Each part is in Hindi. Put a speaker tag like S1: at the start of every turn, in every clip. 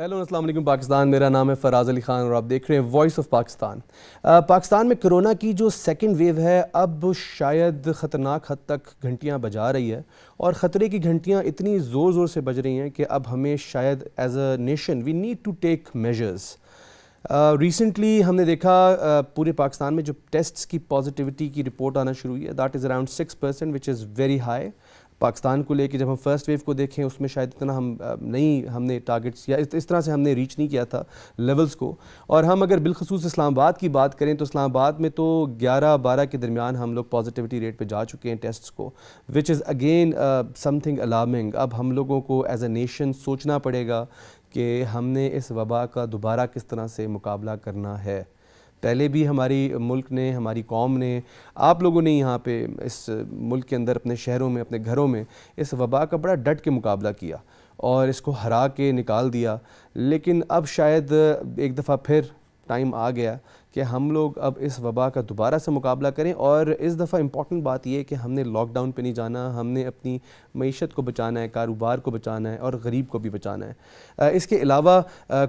S1: हेलो अस्सलाम पाकिस्तान मेरा नाम है फराज अली खान और आप देख रहे हैं वॉइस ऑफ पाकिस्तान पाकिस्तान में कोरोना की जो सेकंड वेव है अब शायद ख़तरनाक हद तक घंटियां बजा रही है और ख़तरे की घंटियां इतनी ज़ोर ज़ोर से बज रही हैं कि अब हमें शायद as a nation we need to take measures recently हमने देखा uh, पूरे पाकिस्तान में जो टेस्ट की पॉजिटिविटी की रिपोर्ट आना शुरू हुई है that is around six percent which is very high Pakistan को लेके जब हम फर्स्ट वेव को देखें उसमें शायद इतना हम नहीं हमने टारगेट्स या इस तरह से हमने रीच नहीं किया था लेवल्स को और हम अगर बिलखसूस इस्लामाबाद की बात करें तो इस्लामाबाद में तो 11 12 के दरमियान हम लोग पॉजिटिविटी रेट पे जा चुके हैं टेस्ट्स को which is again something alarming अब हम लोगों को एज ए नेशन सोचना पड़ेगा कि हमने इस वबा का दोबारा किस तरह से मुकाबला करना है पहले भी हमारी मुल्क ने हमारी कौम ने आप लोगों ने यहाँ पे इस मुल्क के अंदर अपने शहरों में अपने घरों में इस वबा का बड़ा डट के मुकाबला किया और इसको हरा के निकाल दिया लेकिन अब शायद एक दफ़ा फिर टाइम आ गया कि हम लोग अब इस वबा का दोबारा से मुकाबला करें और इस दफ़ा इम्पॉटेंट बात यह है कि हमने लॉकडाउन पे नहीं जाना हमने अपनी मीशत को बचाना है कारोबार को बचाना है और गरीब को भी बचाना है इसके अलावा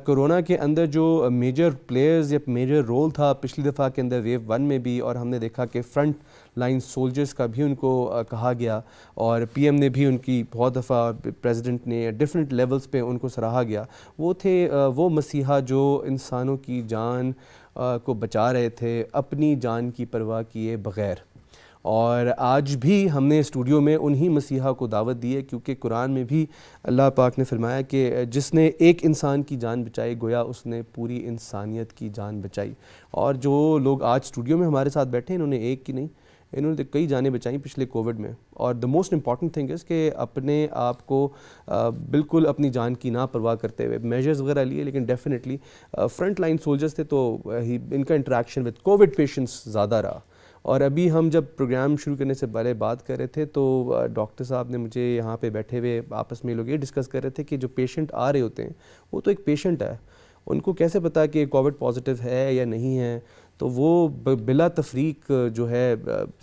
S1: कोरोना के अंदर जो मेजर प्लेयर्स या मेजर रोल था पिछली दफ़ा के अंदर वेव वन में भी और हमने देखा कि फ्रंट लाइन सोल्जर्स का भी उनको कहा गया और पीएम ने भी उनकी बहुत दफ़ा प्रेसिडेंट ने डिफरेंट लेवल्स पे उनको सराहा गया वो थे वो मसीहा जो इंसानों की जान को बचा रहे थे अपनी जान की परवाह किए बग़ैर और आज भी हमने स्टूडियो में उन्हीं मसीहा को दावत दी है क्योंकि कुरान में भी अल्लाह पाक ने फरमाया कि जिसने एक इंसान की जान बचाई गोया उसने पूरी इंसानियत की जान बचाई और जो लोग आज स्टूडियो में हमारे साथ बैठे हैं इन्होंने एक की नहीं इन्होंने तो कई जाने बचाई पिछले कोविड में और the most important thing is कि अपने आप को बिल्कुल अपनी जान की ना परवाह करते हुए मेजर्स वगैरह लिए लेकिन डेफिनेटली फ्रंट लाइन सोल्जर्स थे तो ही इनका इंट्रैक्शन विद कोविड पेशेंट्स ज़्यादा रहा और अभी हम जब प्रोग्राम शुरू करने से पहले बात कर रहे थे तो डॉक्टर साहब ने मुझे यहाँ पे बैठे हुए आपस में लोग ये डिस्कस कर रहे थे कि जो पेशेंट आ रहे होते हैं वो तो एक पेशेंट है उनको कैसे पता कि कोविड पॉजिटिव है या नहीं है तो वो बिला तफरीक जो है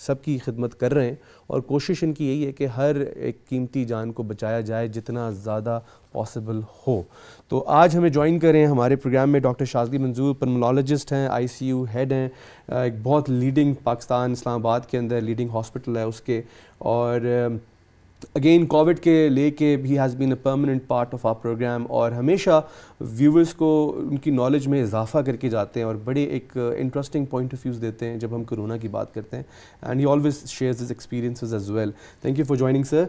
S1: सबकी खिदमत कर रहे हैं और कोशिश इनकी यही है कि हर एक कीमती जान को बचाया जाए जितना ज़्यादा पॉसिबल हो तो आज हमें ज्वाइन करें हमारे प्रोग्राम में डॉक्टर शाजगी मंजूर पनमोलॉजिस्ट हैं आईसीयू हेड हैं एक बहुत लीडिंग पाकिस्तान इस्लामाबाद के अंदर लीडिंग हॉस्पिटल है उसके और अगेन कोविड के लेके भी has been a permanent part of our program और हमेशा व्यूवर्स को उनकी नॉलेज में इजाफा करके जाते हैं और बड़े एक इंटरेस्टिंग पॉइंट ऑफ व्यूज़ देते हैं जब हम कोरोना की बात करते हैं and he always share this experiences as well thank you for joining sir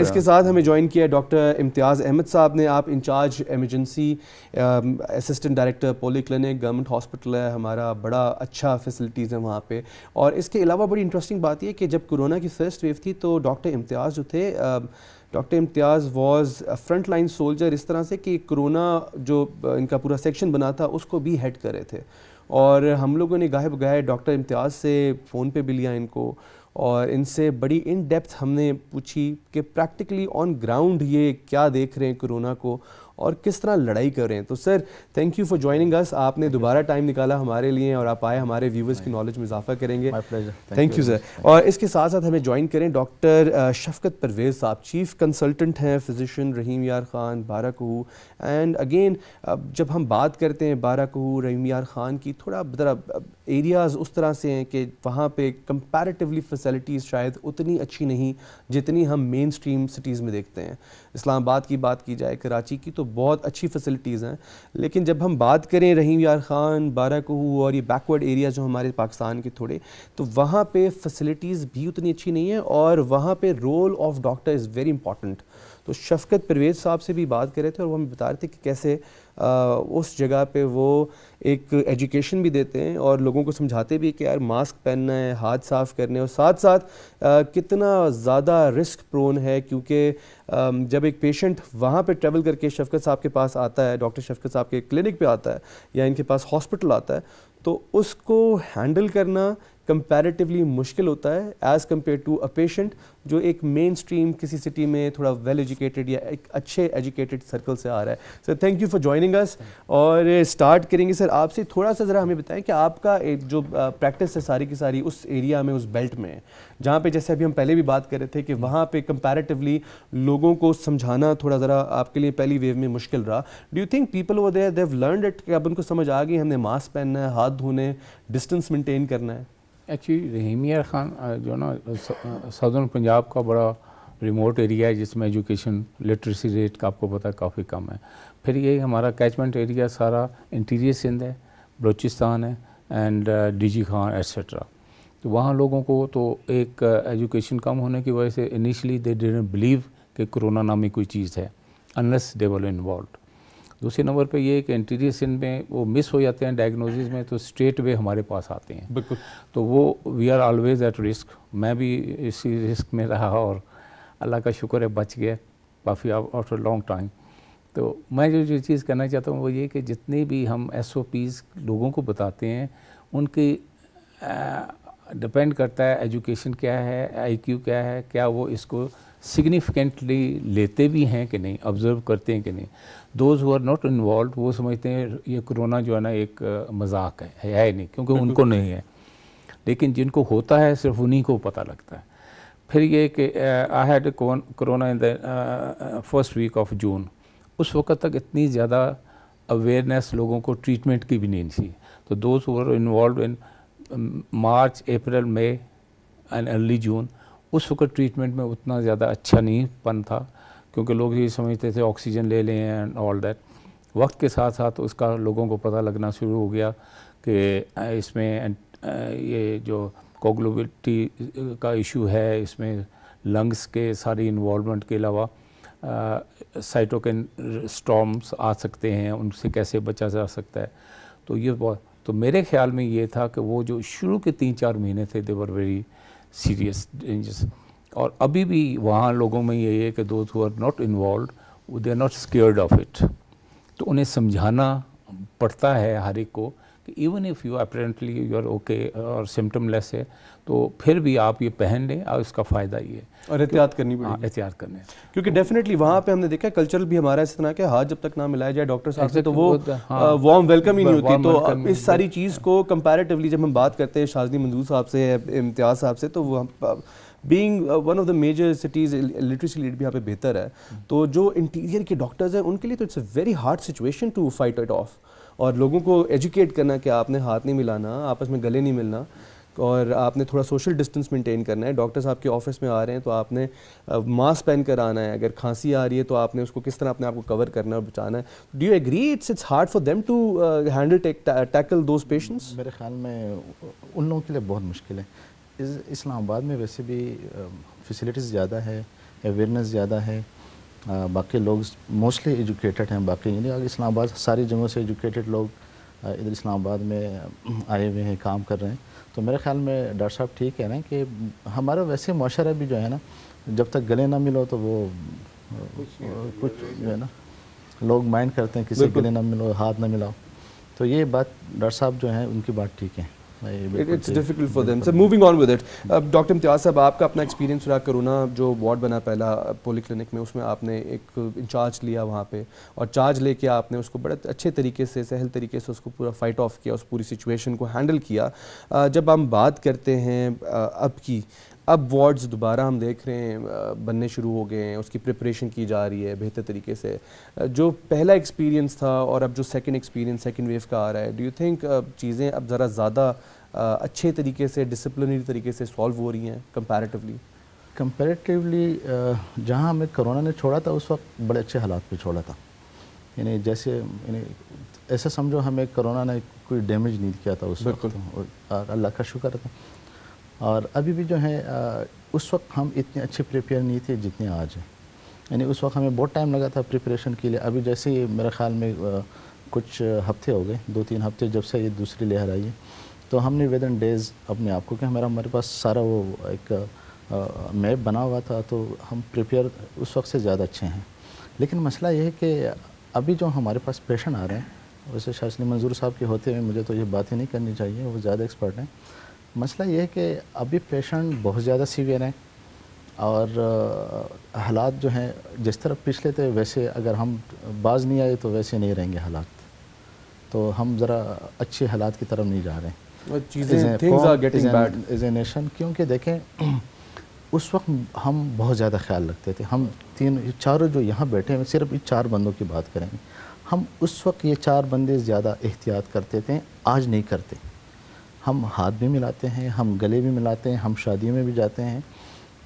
S1: इसके साथ हमें ज्वाइन किया डॉक्टर इम्तियाज़ अहमद साहब ने आप incharge emergency assistant director poly clinic government hospital है हमारा बड़ा अच्छा फैसिलिटीज़ है वहाँ पर और इसके अलावा बड़ी इंटरेस्टिंग बात यह कि जब कोरोना की फर्स्ट वेव थी तो डॉक्टर इम्तियाज़ जो थे से doctor Imtiaz was front line soldier इस तरह से कि कोरोना जो इनका पूरा सेक्शन बना था उसको भी हेड कर रहे थे और हम लोगों ने गाहे बगाए डॉक्टर इम्तियाज़ से फ़ोन पे भी लिया इनको और इनसे बड़ी इन डेप्थ हमने पूछी कि प्रैक्टिकली ऑन ग्राउंड ये क्या देख रहे हैं कोरोना को और किस तरह लड़ाई कर रहे हैं तो sir thank you for joining us आपने दोबारा टाइम निकाला हमारे लिए और आप आए हमारे व्यूवर्स की नॉलेज में इजाफा करेंगे थैंक यू सर और इसके साथ साथ हमें ज्वाइन करें डॉक्टर शफकत परवेज़ साहब चीफ़ कंसल्टेंट हैं physician Rahim Yar Khan बाराकू and again जब हम बात करते हैं बाराकू रहीम यार खान की थोड़ा ज़रा एरियाज़ उस तरह से हैं कि वहाँ पे कंपैरेटिवली फैसिलिटीज़ शायद उतनी अच्छी नहीं जितनी हम मेन स्ट्रीम सिटीज़ में देखते हैं इस्लामाबाद की बात की जाए कराची की तो बहुत अच्छी फैसिलिटीज़ हैं लेकिन जब हम बात करें रहीम यार ख़ान बाराकू और ये बैकवर्ड एरिया जो हमारे पाकिस्तान के थोड़े तो वहाँ पर फैसिलिटीज़ भी उतनी अच्छी नहीं है और वहाँ पर role of doctor is very important तो शफकत परवेज़ साहब से भी बात कर रहे थे और वो हमें बता रहे थे कि कैसे उस जगह पे वो एक एजुकेशन भी देते हैं और लोगों को समझाते भी कि यार मास्क पहनना है हाथ साफ़ करने और साथ साथ आ, कितना ज़्यादा रिस्क प्रोन है क्योंकि जब एक पेशेंट वहाँ पे ट्रैवल करके शफकत साहब के पास आता है डॉक्टर शफकत साहब के क्लिनिक पे आता है या इनके पास हॉस्पिटल आता है तो उसको हैंडल करना कंपैरेटिवली मुश्किल होता है as compare to a patient जो एक मेन स्ट्रीम किसी सिटी में थोड़ा वेल एजुकेटेड या एक अच्छे एजुकेटेड सर्कल से आ रहा है sir thank you for joining us और स्टार्ट करेंगे सर आपसे थोड़ा सा ज़रा हमें बताएं कि आपका एक जो प्रैक्टिस है सारी की सारी उस एरिया में उस बेल्ट में जहाँ पे जैसे अभी हम पहले भी बात कर रहे थे कि वहाँ पे कंपैरेटिवली लोगों को समझाना थोड़ा ज़रा आपके लिए पहली वेव में मुश्किल रहा do you think people over there they've learn it कि अब उनको समझ आ गई हमने मास्क पहनना है हाथ धोने डिस्टेंस मेंटेन करना है
S2: एक्चुअली रहीमिया खान जो ना सदर्न पंजाब uh, का बड़ा रिमोट एरिया है जिसमें एजुकेशन लिटरेसी रेट का आपको पता है काफ़ी कम है फिर ये हमारा कैचमेंट एरिया सारा इंटीरियर सिंध है बलोचिस्तान है एंड डीजी खान एट्सट्रा तो वहाँ लोगों को तो एक एजुकेशन uh, कम होने की वजह से इनिशली दे डिट बिलीव कि कोरोना नामी कोई चीज़ है अनलेस दे वर इन्वॉल्व दूसरे नंबर पे ये कि सिन में वो मिस हो जाते हैं डायग्नोसिस में तो स्ट्रेट वे हमारे पास आते हैं बिल्कुल तो वो we are always at risk मैं भी इसी रिस्क में रहा और अल्लाह का शुक्र है बच गया काफ़ी आफ्टर लॉन्ग टाइम तो मैं जो जो चीज़ कहना चाहता हूँ वो ये कि जितने भी हम एस लोगों को बताते हैं उनकी डिपेंड करता है एजुकेशन क्या है क्यू क्या है क्या वो इसको सिग्निफिकेंटली लेते भी हैं कि नहीं ऑब्ज़र्व करते हैं कि नहीं those who are not involve वो समझते हैं ये कोरोना जो है ना एक मजाक है है नहीं क्योंकि उनको नहीं है लेकिन जिनको होता है सिर्फ उन्हीं को पता लगता है फिर ये कि I had corona in the first week of June उस वक्त तक इतनी ज़्यादा अवेयरनेस लोगों को ट्रीटमेंट की भी नहीं थी तो those who involve in March April May and early June उस वक्त ट्रीटमेंट में उतना ज़्यादा अच्छा नहीं पन था क्योंकि लोग ये समझते थे ऑक्सीजन ले लें एंड ऑल दैट वक्त के साथ साथ उसका लोगों को पता लगना शुरू हो गया कि इसमें ये जो कोग्लोबिलिटी का इशू है इसमें लंग्स के सारी इन्वॉलमेंट के अलावा साइटोकिन स्टॉम्स आ सकते हैं उनसे कैसे बचा जा सकता है तो ये बहुत तो मेरे ख्याल में ये था कि वो जो शुरू के तीन चार महीने थे देवर वेरी सीरियस डेंजर्स और अभी भी वहाँ लोगों में यही है कि those who are not involve they are not scared of it तो उन्हें समझाना पड़ता है हर एक को कि even if you apparently you are okay और सिम्टम लेस है तो फिर भी आप ये पहन लें और इसका फ़ायदा ये और एहतियात करनी हाँ, पड़ेगी एहतियात करने
S1: क्योंकि डेफिनेटली वहाँ पे हमने देखा है कल्चरल भी हमारा इस तरह के हाथ जब तक ना मिलाया जाए डॉक्टर साहब से तो वो वार्म तो, हाँ। वेलकम ही नहीं होती तो इस सारी चीज़ हाँ। को कंपेरेटिवली जब हम बात करते हैं शाजनी मंजूर साहब से इम्तियाज़ साहब से तो being one of the major cities literacy rate भी यहाँ पे बेहतर है तो जो इंटीरियर के डॉक्टर्स हैं उनके लिए तो it's a very hard situation to fight it off और लोगों को एजुकेट करना कि आपने हाथ नहीं मिलाना आपस में गले नहीं मिलना और आपने थोड़ा सोशल डिस्टेंस मेंटेन करना है डॉक्टर्स आपके ऑफिस में आ रहे हैं तो आपने मास्क uh, पहन कर आना है अगर खांसी आ रही है तो आपने उसको किस तरह अपने आपको कवर करना है और बचाना है do you agree it's it's hard for them to handle tackle those patients मेरे ख्याल में उन लोगों के लिए बहुत मुश्किल है इस्लामाबाद में वैसे भी
S3: फैसिलिटीज़ ज़्यादा है अवेयरनेस ज़्यादा है बाकी लोग मोस्टली एजुकेटेड हैं बाकी यानी इस्लामाबाद सारी जगहों से एजुकेटेड लोग इधर इस्लामाबाद में आए हुए हैं काम कर रहे हैं तो मेरे ख्याल में डॉक्टर साहब ठीक है ना कि हमारा वैसे माशरा भी जो है ना जब तक गले ना मिलो तो वो कुछ जो है ना लोग माइंड करते हैं किसी गले ना मिलो हाथ ना मिलाओ तो ये बात डॉक्टर साहब जो हैं उनकी बात ठीक है
S1: it's difficult for them sir moving on with it अब डॉक्टर इम्तियाज साहब आपका अपना एक्सपीरियंस रहा कोरोना जो वार्ड बना पहला पोली uh, क्लिनिक में उसमें आपने एक इंचार्ज लिया वहाँ पे और चार्ज लेके आपने उसको बड़े अच्छे तरीके से सहल तरीके से उसको पूरा फाइट ऑफ किया उस पूरी सिचुएशन को हैंडल किया uh, जब हम बात करते हैं uh, अब की अब वार्ड्स दोबारा हम देख रहे हैं बनने शुरू हो गए हैं उसकी प्रिपरेशन की जा रही है बेहतर तरीके से जो पहला एक्सपीरियंस था और अब जो सेकंड एक्सपीरियंस सेकंड वेव का आ रहा है डू यू थिंक चीज़ें अब ज़रा ज़्यादा अच्छे तरीके से डिसिप्लिनरी तरीके से सॉल्व हो रही हैं कंपैरेटिवली
S3: कंपैरेटिवली जहाँ हमें कोरोना ने छोड़ा था उस वक्त बड़े अच्छे हालात पे छोड़ा था यानी जैसे यानी ऐसा समझो हमें कोरोना ने कोई डैमेज नहीं किया था उस वक्त और अल्लाह का शुक्र था और अभी भी जो है उस वक्त हम इतने अच्छे प्रिपेयर नहीं थे जितने आज हैं यानी उस वक्त हमें बहुत टाइम लगा था प्रिपरेशन के लिए अभी जैसे ही मेरे ख्याल में कुछ हफ्ते हो गए दो तीन हफ्ते जब से ये दूसरी लहर आई है तो हमने विद इन डेज अपने आप को क्या हमारा हमारे पास सारा वो एक मैप बना हुआ था तो हम प्रिपेयर उस वक्त से ज़्यादा अच्छे हैं लेकिन मसला यह है कि अभी जो हमारे पास पेशेंट आ रहे हैं वैसे शासनी मंजूर साहब के होते हुए मुझे तो ये बात ही नहीं करनी चाहिए वो ज़्यादा एक्सपर्ट हैं मसला ये है कि अभी पेशेंट बहुत ज़्यादा सीवियर हैं और हालात जो हैं जिस तरह पिछले थे वैसे अगर हम बाज नहीं आए तो वैसे नहीं रहेंगे हालात तो हम ज़रा अच्छे हालात की तरफ नहीं जा रहे हैं
S1: चीज़ें
S3: क्योंकि देखें उस वक्त हम बहुत ज़्यादा ख्याल रखते थे हम तीन चारों जो यहाँ बैठे हैं सिर्फ इन चार बंदों की बात करेंगे हम उस वक्त ये चार बंदे ज़्यादा एहतियात करते थे आज नहीं करते हम हाथ भी मिलाते हैं हम गले भी मिलाते हैं हम शादियों में भी जाते हैं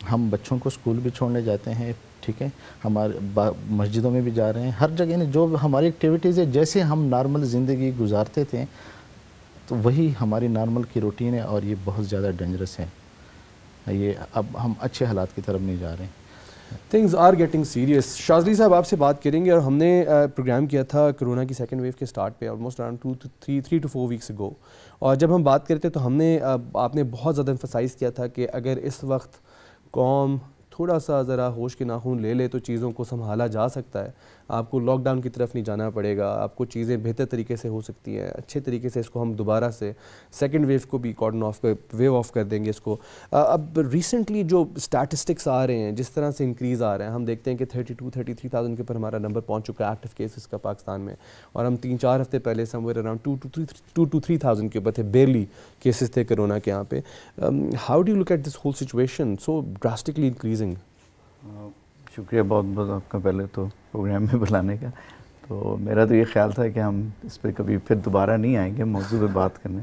S3: हम बच्चों को स्कूल भी छोड़ने जाते हैं ठीक है हमारे मस्जिदों में भी जा रहे हैं हर जगह जो हमारी एक्टिविटीज़ है जैसे हम नॉर्मल ज़िंदगी गुजारते थे तो वही हमारी नॉर्मल की रूटीन है और ये बहुत ज़्यादा डेंजरस है ये अब हम अच्छे हालात की
S1: तरफ नहीं जा रहे हैं things are getting serious Shazli साहब आपसे बात करेंगे और हमने प्रोग्राम किया था कोरोना की सेकेंड वेव के स्टार्ट पे almost around two three three two four weeks go और जब हम बात करते तो हमने आपने बहुत ज़्यादा इंफोसाइज किया था कि अगर इस वक्त कौम थोड़ा सा ज़रा होश के नाखून ले ले तो चीज़ों को संभाला जा सकता है आपको लॉकडाउन की तरफ नहीं जाना पड़ेगा आपको चीज़ें बेहतर तरीके से हो सकती हैं अच्छे तरीके से इसको हम दोबारा से सेकेंड वेव को भी कॉर्डन ऑफ कर वेव ऑफ कर देंगे इसको अब रिसेंटली जो स्टैटिस्टिक्स आ रहे हैं जिस तरह से इंक्रीज़ आ रहे हैं हम देखते हैं कि thirty two thirty three thousand के ऊपर हमारा नंबर पहुँच चुका है एक्टिव केसेस का पाकिस्तान में और हम तीन चार हफ्ते पहले somewhere around two two three two two three thousand के ऊपर थे बेरली केसेस थे कोरोना के यहाँ पे how do look at this whole situation so drastically increasing शुक्रिया बहुत बहुत आपका पहले तो प्रोग्राम में बुलाने का
S4: तो मेरा तो ये ख्याल था कि हम इस पर कभी फिर दोबारा नहीं आएंगे मौजू पर बात करने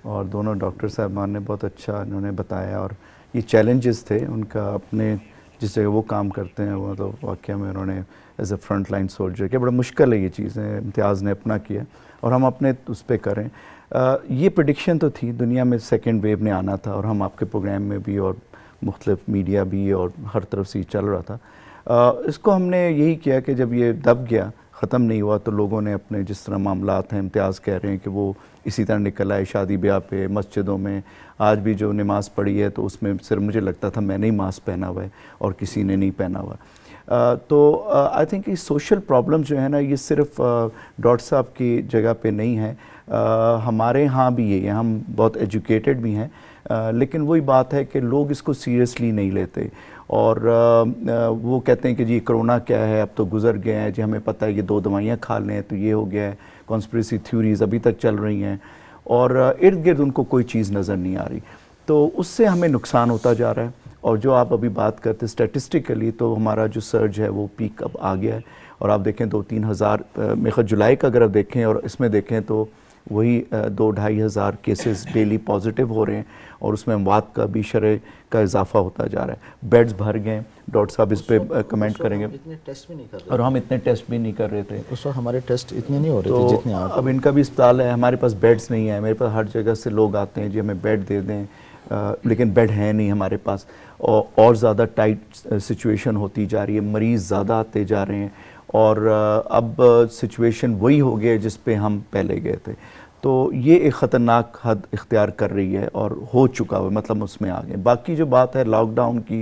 S4: और दोनों डॉक्टर साहबान ने बहुत अच्छा इन्होंने बताया और ये चैलेंजेस थे उनका अपने जिस जगह वो काम करते हैं वो तो मतलब वाक्य में उन्होंने as a front line soldier किया बड़ा मुश्किल है ये चीज़ें इम्तियाज़ ने अपना किया और हम अपने उस पर करें आ, ये प्रडिक्शन तो थी दुनिया में सेकेंड वेव ने आना था और हम आपके प्रोग्राम में भी और मुख्तलिफ मीडिया भी और हर तरफ से चल रहा था इसको हमने यही किया कि जब ये दब गया ख़त्म नहीं हुआ तो लोगों ने अपने जिस तरह मामला हैं इम्तियाज़ कह रहे हैं कि वो इसी तरह निकल आए शादी ब्याह पे मस्जिदों में आज भी जो नमाज़ पढ़ी है तो उसमें सिर्फ मुझे लगता था मैंने ही मास्क पहना हुआ है और किसी ने नहीं पहना हुआ आ, तो आई थिंक ये सोशल प्रॉब्लम जो है ना ये सिर्फ डॉट साहब की जगह पे नहीं है आ, हमारे यहाँ भी ये है हम बहुत एजुकेटेड भी हैं लेकिन वही बात है कि लोग इसको सीरियसली नहीं लेते और वो कहते हैं कि जी कोरोना क्या है अब तो गुजर गए हैं जी हमें पता है ये दो दवाइयाँ खा लें तो ये हो गया है कॉन्स्परेसी थ्यूरीज अभी तक चल रही हैं और इर्द गिर्द उनको कोई चीज़ नज़र नहीं आ रही तो उससे हमें नुकसान होता जा रहा है और जो आप अभी बात करते स्टेटिस्टिकली तो हमारा जो सर्ज है वो पीक अब आ गया है और आप देखें दो तीन हज़ार मेख जुलाई का अगर आप देखें और इसमें देखें तो वही दो ढाई हज़ार केसेस डेली पॉजिटिव हो रहे हैं और उसमें अमवात का भी शरह का इजाफा होता जा रहा है बेड्स भर गए डॉक्टर साहब इस पर कमेंट करेंगे टेस्ट भी नहीं कर और हम इतने टेस्ट भी नहीं कर रहे थे उस वक्त हमारे टेस्ट इतने नहीं हो रहे तो थे जितने अब इनका भी अस्पताल है हमारे पास बेड्स नहीं है मेरे पास हर जगह से लोग आते हैं जी हमें बेड दे दें आ, लेकिन बेड है नहीं हमारे पास और, और ज़्यादा टाइट सिचुएशन होती जा रही है मरीज़ ज़्यादा आते जा रहे हैं और अब सिचुएशन वही हो गया जिस पे हम पहले गए थे तो ये एक ख़तरनाक हद इख्तियार कर रही है और हो चुका हुआ मतलब उसमें आ गए बाकी जो बात है लॉकडाउन की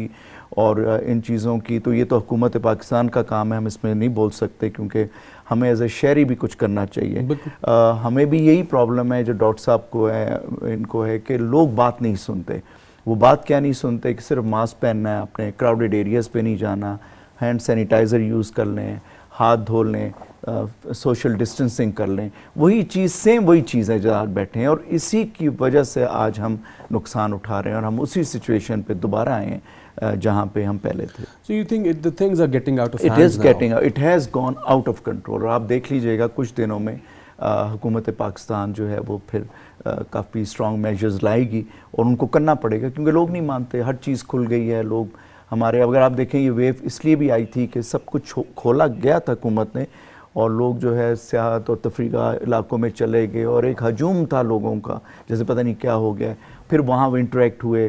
S4: और इन चीज़ों की तो ये तो हुकूमत पाकिस्तान का काम है हम इसमें नहीं बोल सकते क्योंकि हमें एज ए शहरी भी कुछ करना चाहिए आ, हमें भी यही प्रॉब्लम है जो डॉक्टर साहब को है इनको है कि लोग बात नहीं सुनते वो बात क्या नहीं सुनते कि सिर्फ मास्क पहनना है अपने क्राउडेड एरियाज़ पर नहीं जाना हैंड सैनिटाइज़र यूज़ कर लें हाथ धो लें सोशल डिस्टेंसिंग कर लें वही चीज़ सेम वही चीज़ है जहाँ बैठे हैं और इसी की वजह से आज हम नुकसान उठा रहे हैं और हम उसी सिचुएशन पे दोबारा आए हैं जहाँ पे हम पहले थे
S1: so you think the things are getting out of it is getting
S4: it has gone out of control और आप देख लीजिएगा कुछ दिनों में हुकूमत पाकिस्तान जो है वो फिर काफ़ी स्ट्रॉन्ग मेजर्स लाएगी और उनको करना पड़ेगा क्योंकि लोग नहीं मानते हर चीज़ खुल गई है लोग हमारे अगर आप देखें ये वेव इसलिए भी आई थी कि सब कुछ खोला गया था हुकूमत ने और लोग जो है सियाहत और तफरीका इलाकों में चले गए और एक हजूम था लोगों का जैसे पता नहीं क्या हो गया फिर वहाँ वो इंटरेक्ट हुए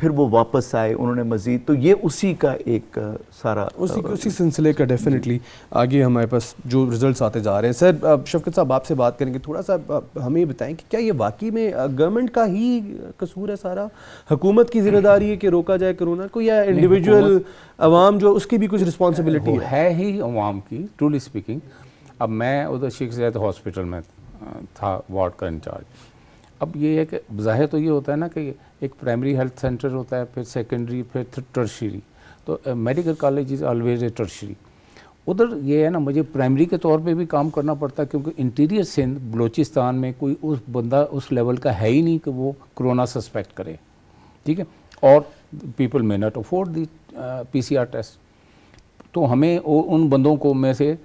S4: फिर वो वापस आए उन्होंने मजीद तो ये
S1: उसी का एक सारा उसी उसी सिलसिले का डेफिनेटली आगे हमारे पास जो रिजल्ट्स आते जा रहे हैं सर शफकत साहब आपसे बात करेंगे थोड़ा सा हमें बताएं कि क्या ये वाकई में गवर्नमेंट का ही कसूर है सारा हुकूमत की जिम्मेदारी है कि रोका जाए कोरोना को या इंडिविजुअल
S2: अवाम जो उसकी भी कुछ रिस्पॉन्सिबिलिटी है।, है ही अवाम की ट्रूली स्पीकिंग अब मैं उधर शेख जैद हॉस्पिटल में था वार्ड का इंचार्ज अब ये है कि ज़ाहिर तो ये होता है ना कि एक प्राइमरी हेल्थ सेंटर होता है फिर सेकेंडरी फिर टर्शरी तो medical college is always a tertiary उधर ये है ना मुझे प्राइमरी के तौर पे भी काम करना पड़ता है क्योंकि इंटीरियर सिंध बलोचिस्तान में कोई उस बंदा उस लेवल का है ही नहीं कि वो कोरोना सस्पेक्ट करे ठीक है और people may not afford the P C R test तो हमें उन बंदों को में से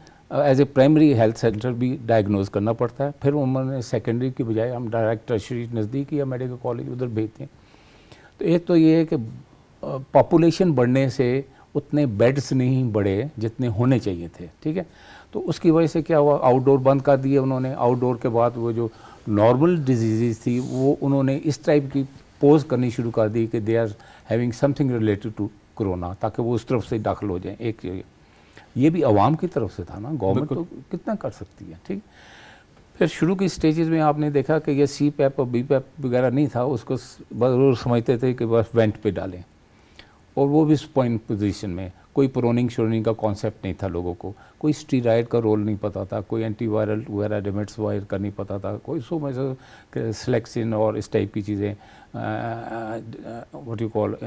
S2: as a primary health centre भी डायग्नोज करना पड़ता है फिर उन्होंने सेकेंडरी की बजाय हम डायरेक्ट टर्शरी नज़दीक या मेडिकल कॉलेज उधर भेजते हैं तो एक तो ये है कि पॉपुलेशन बढ़ने से उतने बेड्स नहीं बढ़े जितने होने चाहिए थे ठीक है तो उसकी वजह से क्या हुआ आउटडोर बंद कर दिए उन्होंने आउटडोर के बाद वो जो नॉर्मल डिजीज़ थी वो उन्होंने इस टाइप की पोज करनी शुरू कर दी कि they are having something related to corona ताकि वो उस तरफ से दाखिल हो जाए एक चीज़ ये भी आवाम की तरफ से था ना गवर्नमेंट तो कितना कर सकती है ठीक फिर शुरू की स्टेजेस में आपने देखा कि ये सी पैप और बी पैप वगैरह नहीं था उसको ज़रूर समझते थे कि बस वेंट पे डालें और वो भी पॉइंट पोजीशन में कोई प्रोनिंग श्रोनिंग का कॉन्सेप्ट नहीं था लोगों को कोई स्टीराइड का रोल नहीं पता था कोई एंटीवायरल वगैरह डिमेट्स वायर का नहीं पता था कोई सो मैसे सिलेक्सिन और इस टाइप की चीज़ें वट यू कॉल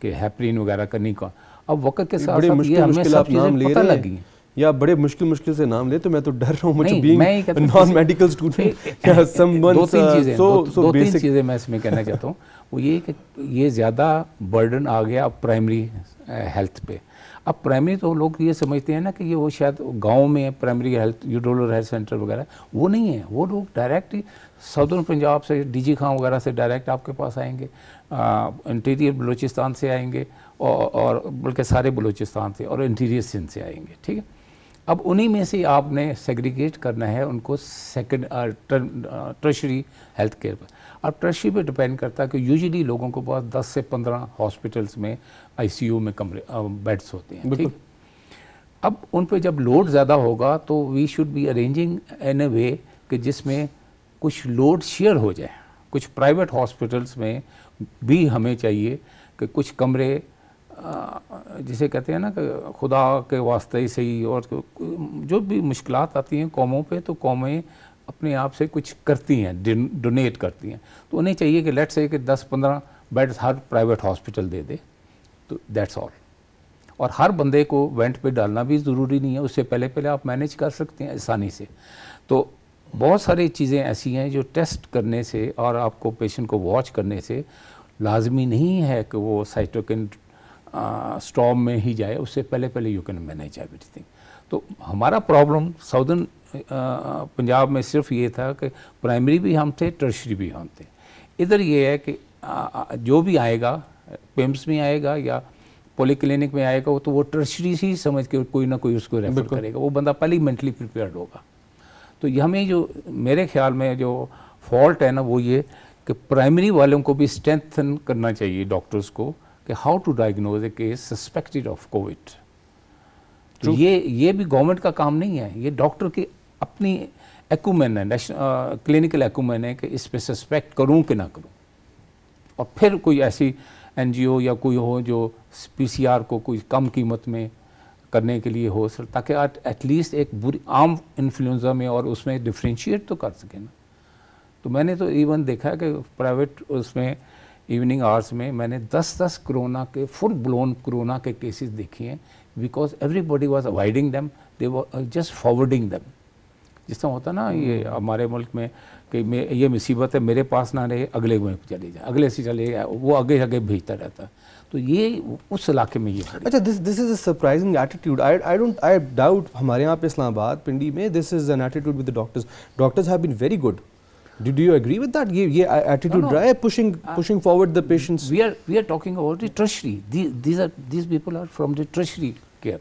S2: के हैपरीन वगैरह का नहीं का अब वक्त के साथ ये हमें सब चीजें पता ले रहे हैं या बड़े मुश्किल मुश्किल से नाम ले तो मैं तो डर रहा हूँ मुझे बीइंग नॉन मेडिकल स्टूडेंट या समवन दो तीन चीजें so, दो, so दो तीन चीजें मैं इसमें कहना चाहता हूँ वो ये कि ये ज़्यादा बर्डन आ गया अब प्राइमरी हेल्थ पे अब प्राइमरी तो लोग ये समझते हैं ना कि ये वो शायद गांव में प्राइमरी हेल्थ यूडोलर हेल्थ सेंटर वगैरह वो नहीं है वो लोग डायरेक्ट साउदर्न पंजाब से डीजी खां वगैरह से डायरेक्ट आपके पास आएंगे इंटीरियर बलूचिस्तान से आएंगे और, और बल्कि सारे बलूचिस्तान से और इंटीरियर सिंध से आएंगे ठीक है अब उन्हीं में से आपने सेग्रीगेट करना है उनको सेकेंड ट्रशरी हेल्थ केयर पर अब ट्रशरी पे डिपेंड करता है कि यूजली लोगों को पास 10 से 15 हॉस्पिटल्स में आईसीयू में कमरे बेड्स uh, होते हैं ठीक अब उन पर जब लोड ज़्यादा होगा तो we should be arranging in a way कि जिसमें कुछ लोड शेयर हो जाए कुछ प्राइवेट हॉस्पिटल्स में भी हमें चाहिए कि कुछ कमरे जिसे कहते हैं ना कि खुदा के वास्ते ही सही और जो भी मुश्किल आती हैं कौमों पे तो कौमें अपने आप से कुछ करती हैं डोनेट करती हैं तो उन्हें चाहिए कि लेट्स से कि 10-15 बेड हर प्राइवेट हॉस्पिटल दे दे तो दैट्स ऑल और हर बंदे को वेंट पे डालना भी ज़रूरी नहीं है उससे पहले पहले आप मैनेज कर सकते हैं आसानी से तो बहुत सारी चीज़ें ऐसी हैं जो टेस्ट करने से और आपको पेशेंट को वॉच करने से लाजमी नहीं है कि वो साइटोकिन स्टॉम में ही जाए उससे पहले पहले यू कैन मैनेज एवरीथिंग तो हमारा प्रॉब्लम साउदर्न पंजाब में सिर्फ ये था कि प्राइमरी भी हम थे टर्शरी भी हम थे इधर ये है कि जो भी आएगा पेम्स में आएगा या पोली क्लिनिक में आएगा वो तो वो टर्शरी ही समझ के कोई ना कोई उसको रेफर करेगा वो बंदा पहले ही मेंटली प्रिपेयर्ड होगा तो हमें जो मेरे ख्याल में जो फॉल्ट है ना वो ये कि प्राइमरी वालों को भी स्ट्रेंथन करना चाहिए डॉक्टर्स को how to diagnose a case suspected of Covid तो ये ये भी गवर्नमेंट का काम नहीं है ये डॉक्टर की अपनी एकूमेन है क्लिनिकल एकूमेन uh, है कि इस पर सस्पेक्ट करूं कि ना करूं और फिर कोई ऐसी एनजीओ या कोई हो जो पीसीआर को कोई कम कीमत में करने के लिए हो सर ताकि एटलीस्ट एक बुरी आम इन्फ्लुएंजा में और उसमें डिफ्रेंशिएट तो कर सकें ना तो मैंने तो इवन देखा है कि प्राइवेट उसमें इवनिंग आवर्स में मैंने 10-10 कोरोना के फुल ब्लोन कोरोना के केसेस देखे हैं because everybody was avoiding them they just forwarding them जिस तरह होता ना hmm. ये हमारे मुल्क में कि ये मुसीबत है मेरे पास ना रहे अगले में चले जाए अगले से चले जाए वो आगे आगे भेजता रहता तो ये उस इलाके में ये अच्छा this this is a surprising attitude I I don't I doubt हमारे यहाँ पे इस्लामाबाद
S1: पिंडी में this is an attitude with the doctors doctors have been very good Do, do you agree with that? Yeah, yeah,
S2: attitude no, no. Right? pushing uh, pushing forward the patients. We are we are talking about the treasury. These, these are these people are from the treasury care.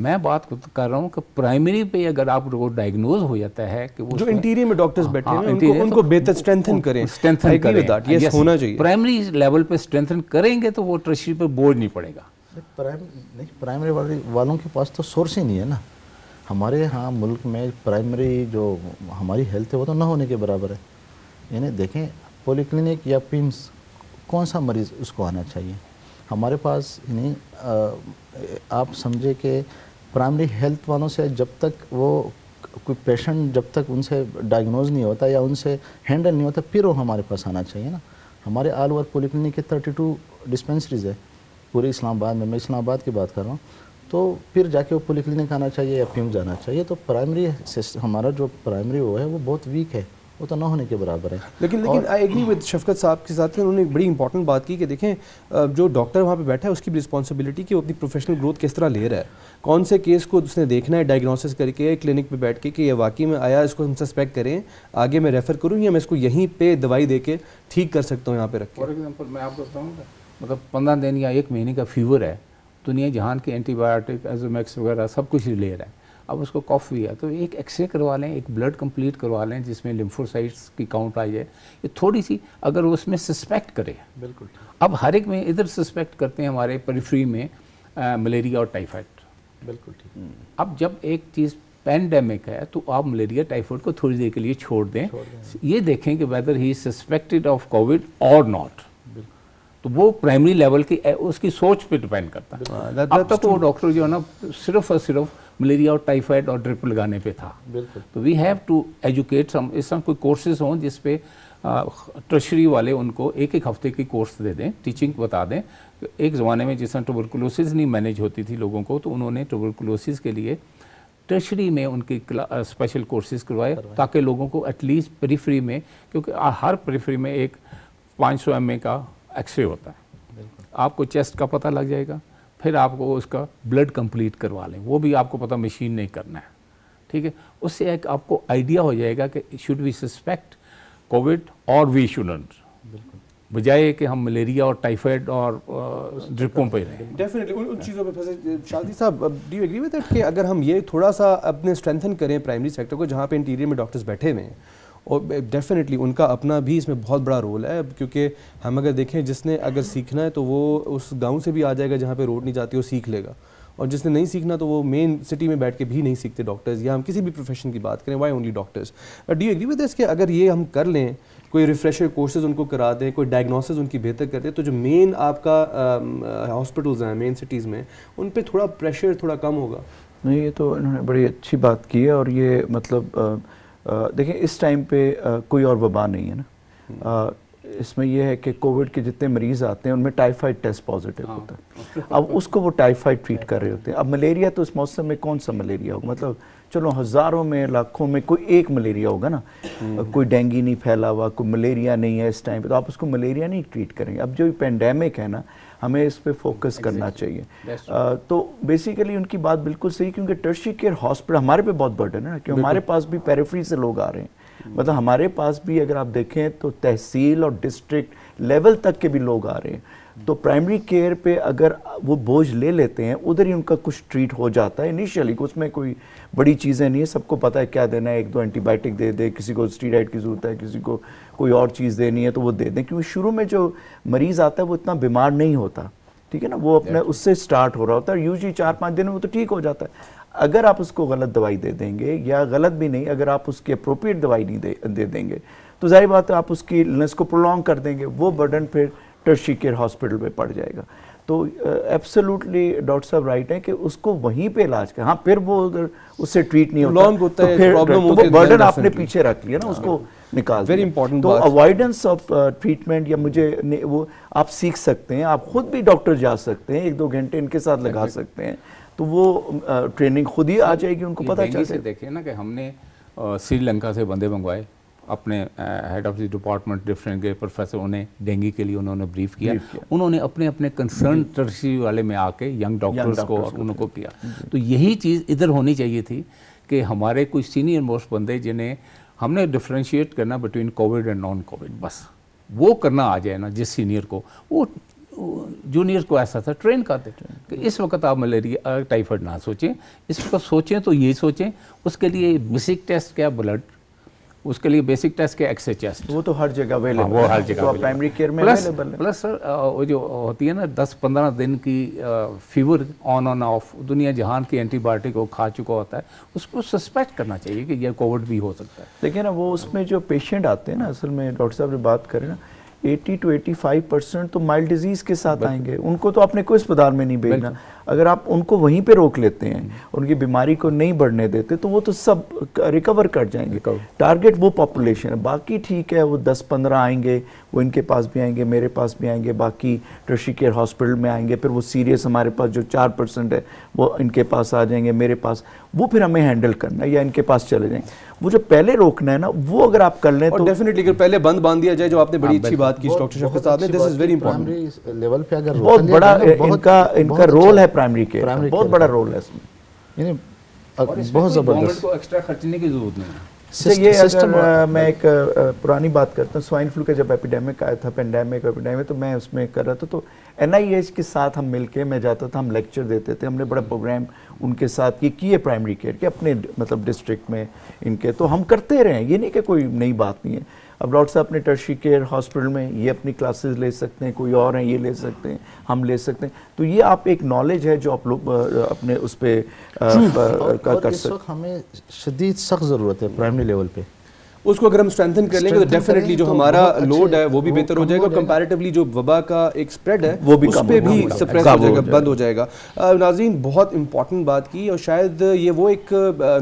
S2: मैं बात कर रहा हूँ कि प्राइमरी पे अगर आप वो डायग्नोज हो जाता है कि वो जो इंटीरियर में डॉक्टर्स बैठे हैं उनको उनको बेहतर स्ट्रेंथन करें स्ट्रेंथन करें यस होना चाहिए प्राइमरी लेवल पे स्ट्रेंथन करेंगे तो वो ट्रस्टी पे बोझ नहीं पड़ेगा
S3: प्राइम नहीं प्राइमरी वाले वालों के पास तो सोर्स ही नहीं है ना हमारे यहाँ मुल्क में प्राइमरी जो हमारी हेल्थ है वो तो ना होने के बराबर है यानी देखें पॉलीक्लिनिक या पिम्स कौन सा मरीज़ उसको आना चाहिए हमारे पास यानी आप समझे कि प्राइमरी हेल्थ वालों से जब तक वो कोई पेशेंट जब तक उनसे डायग्नोज नहीं होता या उनसे हैंडल नहीं होता फिर वो हमारे पास आना चाहिए ना हमारे आल ओवर पॉलीक्लिनिक के टू डिस्पेंसरीज़ है पूरे इस्लामाबाद में मैं इस्लामाबाद की बात कर रहा हूँ तो फिर जाके वो पोलिक्लिनिक आना चाहिए या पीएम जाना चाहिए तो प्राइमरी
S1: हमारा जो प्राइमरी वो है वो बहुत वीक है वो तो ना होने के बराबर है लेकिन लेकिन आई एग्री विद शफकत साहब के साथ उन्होंने बड़ी इंपॉर्टेंट बात की कि देखें जो डॉक्टर वहाँ पे बैठा है उसकी भी रिस्पॉन्सिबिलिटी कि वो अपनी प्रोफेशनल ग्रोथ किस तरह ले रहा है कौन से केस को उसने देखना है डायग्नोसिस करके क्लिनिक पे बैठ के कि ये वाकई में आया इसको हम सस्पेक्ट करें आगे मैं रेफ़र करूँ या मैं इसको यहीं पर दवाई दे
S2: ठीक कर सकता हूँ यहाँ पर रखें फॉर एग्जाम्पल मैं आपको बताऊँगा मतलब पंद्रह दिन या एक महीने का फीवर है दुनिया जहान के एंटीबायोटिक एजोमैक्स वगैरह सब कुछ ही ले रहा है अब उसको कॉफ भी है तो एक एक्सरे करवा लें एक ब्लड कंप्लीट करवा लें जिसमें लिम्फोसाइट्स की काउंट आई जाए ये थोड़ी सी अगर उसमें सस्पेक्ट करे बिल्कुल अब हर एक में इधर सस्पेक्ट करते हैं हमारे परिफ्री में आ, मलेरिया और टाइफाइड बिल्कुल ठीक हम्म। अब जब एक चीज़ पैंडेमिक है तो आप मलेरिया टाइफाइड को थोड़ी देर के लिए छोड़ दें, छोड़ दें। ये देखें कि whether he suspected of Covid और नॉट तो वो प्राइमरी लेवल की उसकी सोच पे डिपेंड करता है हाँ, अब तक वो डॉक्टर जो है ना सिर्फ और सिर्फ मलेरिया और टाइफाइड और ड्रिप लगाने पे था तो we have to educate some इस तरह कोई कोर्सेज हों जिसपे ट्रशरी वाले उनको एक एक हफ्ते की कोर्स दे दें टीचिंग बता दें एक ज़माने में जिस तरह ट्यूबरकुलोसिस नहीं मैनेज होती थी लोगों को तो उन्होंने टूबरकुलोसिस के लिए टर्शरी में उनके स्पेशल कोर्सेज करवाए ताकि लोगों को एटलीस्ट पेरीफ्री में क्योंकि हर पेरीफ्री में एक 500 सौ का एक्सरे होता है आपको चेस्ट का पता लग जाएगा फिर आपको उसका ब्लड कंप्लीट करवा लें वो भी आपको पता मशीन नहीं करना है ठीक है उससे एक आपको आइडिया हो जाएगा कि शुड वी सस्पेक्ट कोविड और वी शुडेंट बजाय कि हम मलेरिया और टाइफाइड और ड्रिपों पर रहें
S1: डेफिनेटली उन, उन चीज़ों पर फंसे शादी साहब डू एग्री विद दैट कि अगर हम ये थोड़ा सा अपने स्ट्रेंथन करें प्राइमरी सेक्टर को जहाँ पे इंटीरियर में डॉक्टर्स बैठे हुए हैं और डेफिनेटली उनका अपना भी इसमें बहुत बड़ा रोल है क्योंकि हम अगर देखें जिसने अगर सीखना है तो वो उस गाँव से भी आ जाएगा जहाँ पर रोड नहीं जाती वो सीख लेगा और जिसने नहीं सीखना तो वो मेन सिटी में बैठ के भी नहीं सीखते डॉक्टर्स या हम किसी भी प्रोफेशन की बात करें why only doctors do you agree with this कि अगर ये हम कर लें कोई रिफ्रेशर कोर्सेज उनको करा दें कोई डायग्नोसिस उनकी बेहतर कर दें तो जो मेन आपका हॉस्पिटल्स हैं मेन सिटीज़ में उन पर थोड़ा प्रेशर थोड़ा कम होगा
S4: नहीं ये तो इन्होंने बड़ी अच्छी बात की है और ये मतलब आ, देखें इस टाइम पे कोई और वबा नहीं है ना हम्म। इसमें यह है कि कोविड के जितने मरीज़ आते हैं उनमें टाइफाइड टेस्ट पॉजिटिव हाँ। होता है हाँ, अब उसको वो टाइफाइड ट्रीट कर रहे होते हैं अब मलेरिया तो इस मौसम में कौन सा मलेरिया होगा मतलब चलो हज़ारों में लाखों में कोई एक मलेरिया होगा ना हम्म। कोई डेंगू नहीं फैला हुआ कोई मलेरिया नहीं है इस टाइम पर तो आप उसको मलेरिया नहीं ट्रीट करेंगे अब जो पेंडेमिक है ना हमें इस पर फोकस करना चाहिए आ, तो बेसिकली उनकी बात बिल्कुल सही क्योंकि टर्शी केयर हॉस्पिटल हमारे पे बहुत बर्डन है ना क्योंकि हमारे पास भी पेरेफ्री से लोग आ रहे हैं मतलब हमारे पास भी अगर आप देखें तो तहसील और डिस्ट्रिक्ट लेवल तक के भी लोग आ रहे हैं तो प्राइमरी केयर पे अगर वो बोझ ले लेते हैं उधर ही उनका कुछ ट्रीट हो जाता है इनिशियली उसमें कोई बड़ी चीज़ें नहीं है सबको पता है क्या देना है एक दो एंटीबायोटिक दे दे किसी को स्टीराइड की ज़रूरत है किसी को कोई और चीज़ देनी है तो वो दे दें क्योंकि शुरू में जो मरीज़ आता है वो इतना बीमार नहीं होता ठीक है ना वो अपने उससे स्टार्ट हो रहा होता है यूजली चार पाँच दिन में वो तो ठीक हो जाता है अगर आप उसको गलत दवाई दे देंगे या गलत भी नहीं अगर आप उसकी अप्रोप्रिएट दवाई नहीं दे दे देंगे तो जाहिर बात है आप उसकी इलनेस को प्रोलॉन्ग कर देंगे वो बर्डन फिर टर्शी केयर हॉस्पिटल में पड़ जाएगा तो एब्सोल्युटली uh, डॉक्टर साहब राइट है कि उसको वहीं पे इलाज कर हाँ फिर वो उससे ट्रीट नहीं होता, होता तो फिर बर्डन तो आपने पीछे रख लिया ना उसको हाँ। निकाल वेरी इंपॉर्टेंट तो अवॉइडेंस ऑफ ट्रीटमेंट या मुझे वो आप सीख सकते हैं आप खुद भी डॉक्टर जा सकते हैं एक दो घंटे इनके साथ लगा सकते हैं तो वो ट्रेनिंग uh, खुद ही आ जाएगी उनको पता चल से देखिए ना कि
S2: हमने श्रीलंका से बंदे मंगवाए अपने head of the department different के प्रोफेसर उन्हें डेंगू के लिए उन्होंने ब्रीफ किया, किया। उन्होंने अपने अपने कंसर्न टर्सी वाले में आके यंग डॉक्टर्स को उनको किया तो यही चीज़ इधर होनी चाहिए थी कि हमारे कुछ सीनियर मोस्ट बंदे जिन्हें हमने डिफ्रेंशिएट करना between Covid and non Covid बस वो करना आ जाए ना जिस सीनियर को वो जूनियर को ऐसा था ट्रेन करते कि इस वक्त आप मलेरिया टाइफाइड ना सोचें इस वक्त सोचें तो ये सोचें उसके लिए बेसिक टेस्ट क्या ब्लड उसके लिए बेसिक टेस्ट के एक्स एच वो तो हर जगह अवेलेबल हाँ, वो हर जगह तो प्राइमरी केयर में प्लस प्लस वो जो होती है ना दस पंद्रह दिन की फीवर ऑन ऑन ऑफ दुनिया जहान की एंटीबायोटिक वो खा चुका होता है उसको सस्पेक्ट करना चाहिए कि यह कोविड भी हो सकता है लेकिन वो उसमें जो पेशेंट आते हैं
S4: ना असल में डॉक्टर साहब ने बात करें ना 80 टू 85 परसेंट तो माइल्ड डिजीज़ के साथ आएंगे उनको तो आपने कोई अस्पताल में नहीं भेजना अगर आप उनको वहीं पे रोक लेते हैं उनकी बीमारी को नहीं बढ़ने देते तो वो तो सब रिकवर कर जाएंगे टारगेट वो पॉपुलेशन है बाकी ठीक है वो दस पंद्रह आएंगे वो इनके पास भी आएंगे मेरे पास भी आएंगे बाकी टर्शी केयर हॉस्पिटल में आएंगे फिर वो सीरियस हमारे पास जो चार परसेंट है वो इनके पास आ जाएंगे मेरे पास वो फिर हमें हैंडल करना है या इनके पास चले जाएंगे वो जो पहले रोकना है ना वो अगर आप कर लें तो
S1: डेफिनेटली अगर पहले बंद बांध दिया जाए जो आपने बड़ी हाँ, अच्छी बात की डॉक्टर साहब ने this is very important level पे अगर बहुत बड़ा तो इनका
S3: इनका रोल अच्छा है प्राइमरी केयर बहुत
S4: बड़ा रोल है इसमें यानी
S3: बहुत ज़बरदस्त
S2: एक्स्ट्रा खर्चने की जरूरत नहीं है अच्छा, ये सिस्टम मैं एक
S4: पुरानी बात करता हूँ स्वाइन फ्लू का जब एपिडेमिक आया था पेंडेमिक एपिडेमिक तो मैं उसमें कर रहा था तो एन के साथ हम मिलके मैं जाता था हम लेक्चर देते थे हमने बड़ा प्रोग्राम उनके साथ ये किए प्राइमरी केयर के अपने मतलब डिस्ट्रिक्ट में इनके तो हम करते रहे ये नहीं कि कोई नई बात नहीं है अब डॉक्टर साहब अपने टर्शी केयर हॉस्पिटल में ये अपनी क्लासेस ले सकते हैं कोई और हैं ये ले सकते हैं हम ले सकते हैं तो ये आप एक नॉलेज है जो आप लोग अपने उस पर हम्म। कर सकते हमें शदीद सख्त ज़रूरत है प्राइमरी लेवल पर
S1: उसको अगर हम स्ट्रेंथन कर लेंगे तो डेफिनेटली जो तो हमारा लोड है वो भी बेहतर हो जाएगा कंपैरेटिवली जो वबा का एक स्प्रेड है वो भी उस पर भी सप्रेस हो जाएगा बंद हो जाएगा नाजीन बहुत इंपॉर्टेंट बात की और शायद ये वो एक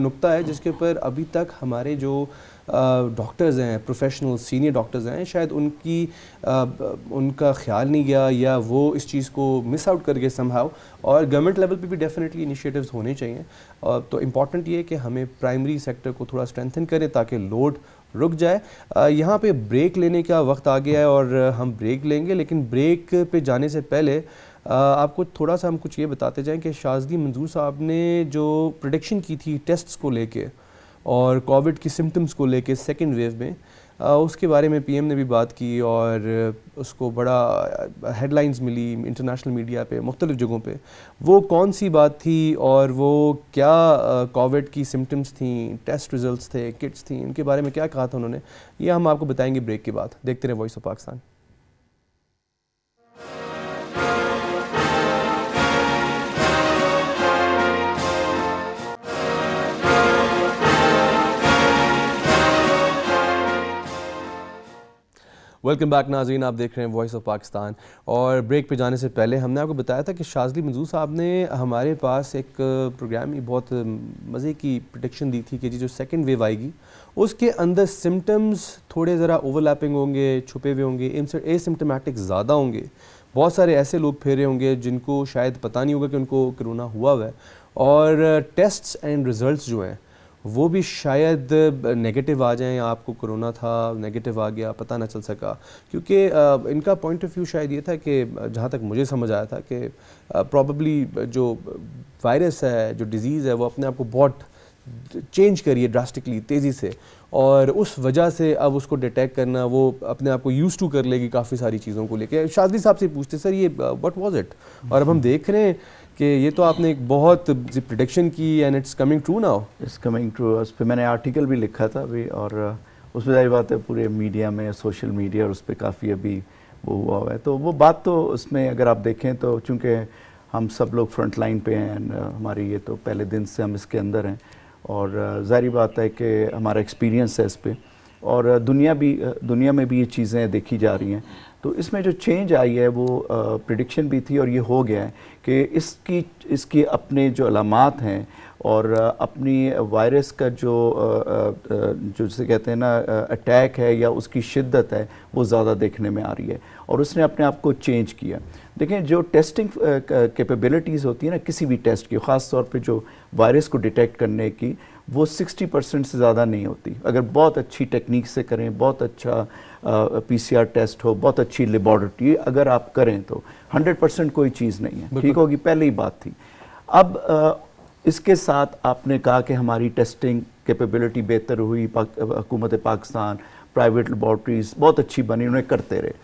S1: नुकता है जिसके ऊपर अभी तक हमारे जो डॉक्टर्स हैं प्रोफेशनल सीनियर डॉक्टर्स हैं शायद उनकी आ, उनका ख्याल नहीं गया या वो इस चीज़ को मिस आउट कर गए समहाव और गवर्नमेंट लेवल पे भी डेफिनेटली इनिशिएटिव्स होने चाहिए और तो इम्पॉर्टेंट ये है कि हमें प्राइमरी सेक्टर को थोड़ा स्ट्रेंथन करें ताकि लोड रुक जाए यहाँ पे ब्रेक लेने का वक्त आ गया है और हम ब्रेक लेंगे लेकिन ब्रेक पे जाने से पहले आपको थोड़ा सा हम कुछ ये बताते जाएं कि शाजदी मंजूर साहब ने जो प्रडिक्शन की थी टेस्ट्स को लेके और कोविड की सिम्टम्स को लेके सेकेंड वेव में उसके बारे में पीएम ने भी बात की और उसको बड़ा हेडलाइंस मिली इंटरनेशनल मीडिया पे मुख्तलिफ़ जगहों पे वो कौन सी बात थी और वो क्या कोविड की सिम्टम्स थी टेस्ट रिजल्ट्स थे किट्स थी उनके बारे में क्या कहा था उन्होंने ये हम आपको बताएंगे ब्रेक के बाद देखते रहे voice of Pakistan welcome back Nazeen आप देख रहे हैं वॉइस ऑफ पाकिस्तान और ब्रेक पे जाने से पहले हमने आपको बताया था कि शाजली मंजूर साहब ने हमारे पास एक प्रोग्राम ही बहुत मज़े की प्रोडिक्शन दी थी कि जी जो सेकंड वेव आएगी उसके अंदर सिम्टम्स थोड़े ज़रा ओवरलैपिंग होंगे छुपे हुए होंगे एसिम्टमेटिक ज़्यादा होंगे बहुत सारे ऐसे लोग फेरे होंगे जिनको शायद पता नहीं होगा कि उनको करोना हुआ हुआ है और टेस्ट्स एंड रिज़ल्ट जो हैं वो भी शायद नेगेटिव आ जाएं आपको कोरोना था नेगेटिव आ गया पता ना चल सका क्योंकि इनका पॉइंट ऑफ व्यू शायद ये था कि जहाँ तक मुझे समझ आया था कि प्रॉब्ली जो वायरस है जो डिज़ीज़ है वो अपने आप को बहुत चेंज करिए ड्रास्टिकली तेज़ी से और उस वजह से अब उसको डिटेक्ट करना वो अपने आप को यूज़ टू कर लेगी काफ़ी सारी चीज़ों को लेके शादी साहब से पूछते सर ये व्हाट वाज इट और अब हम देख रहे हैं कि ये तो आपने एक बहुत प्रडिक्शन की and it's coming true now it's coming true उस पर
S4: मैंने आर्टिकल भी लिखा था अभी और उस पर जारी बात है पूरे मीडिया में सोशल मीडिया और उस पर काफ़ी अभी वो हुआ हुआ है तो वो बात तो उसमें अगर आप देखें तो चूँकि हम सब लोग फ्रंट लाइन पे हैं एंड हमारी ये तो पहले दिन से हम इसके अंदर हैं और जारी बात है कि हमारा एक्सपीरियंस है इस पर और दुनिया भी दुनिया में भी ये चीज़ें देखी जा रही हैं तो इसमें जो चेंज आई है वो प्रडिक्शन भी थी और ये हो गया है कि इसकी इसके अपने जो अलामत हैं और अपनी वायरस का जो जो जिसे कहते हैं ना अटैक है या उसकी शिद्दत है वो ज़्यादा देखने में आ रही है और उसने अपने आप को चेंज किया देखें जो टेस्टिंग कैपेबिलिटीज़ होती है ना किसी भी टेस्ट की ख़ास तौर पे जो वायरस को डिटेक्ट करने की वो 60 परसेंट से ज़्यादा नहीं होती अगर बहुत अच्छी टेक्निक से करें बहुत अच्छा पीसीआर टेस्ट हो बहुत अच्छी लेबॉरेटरी अगर आप करें तो 100 परसेंट कोई चीज़ नहीं है ठीक होगी पहले ही बात थी अब आ, इसके साथ आपने कहा कि हमारी टेस्टिंग कैपेबिलिटी बेहतर हुई हुकूमत पाक, पाकिस्तान प्राइवेट लेबॉरटरीज बहुत अच्छी बनी उन्हें करते रहे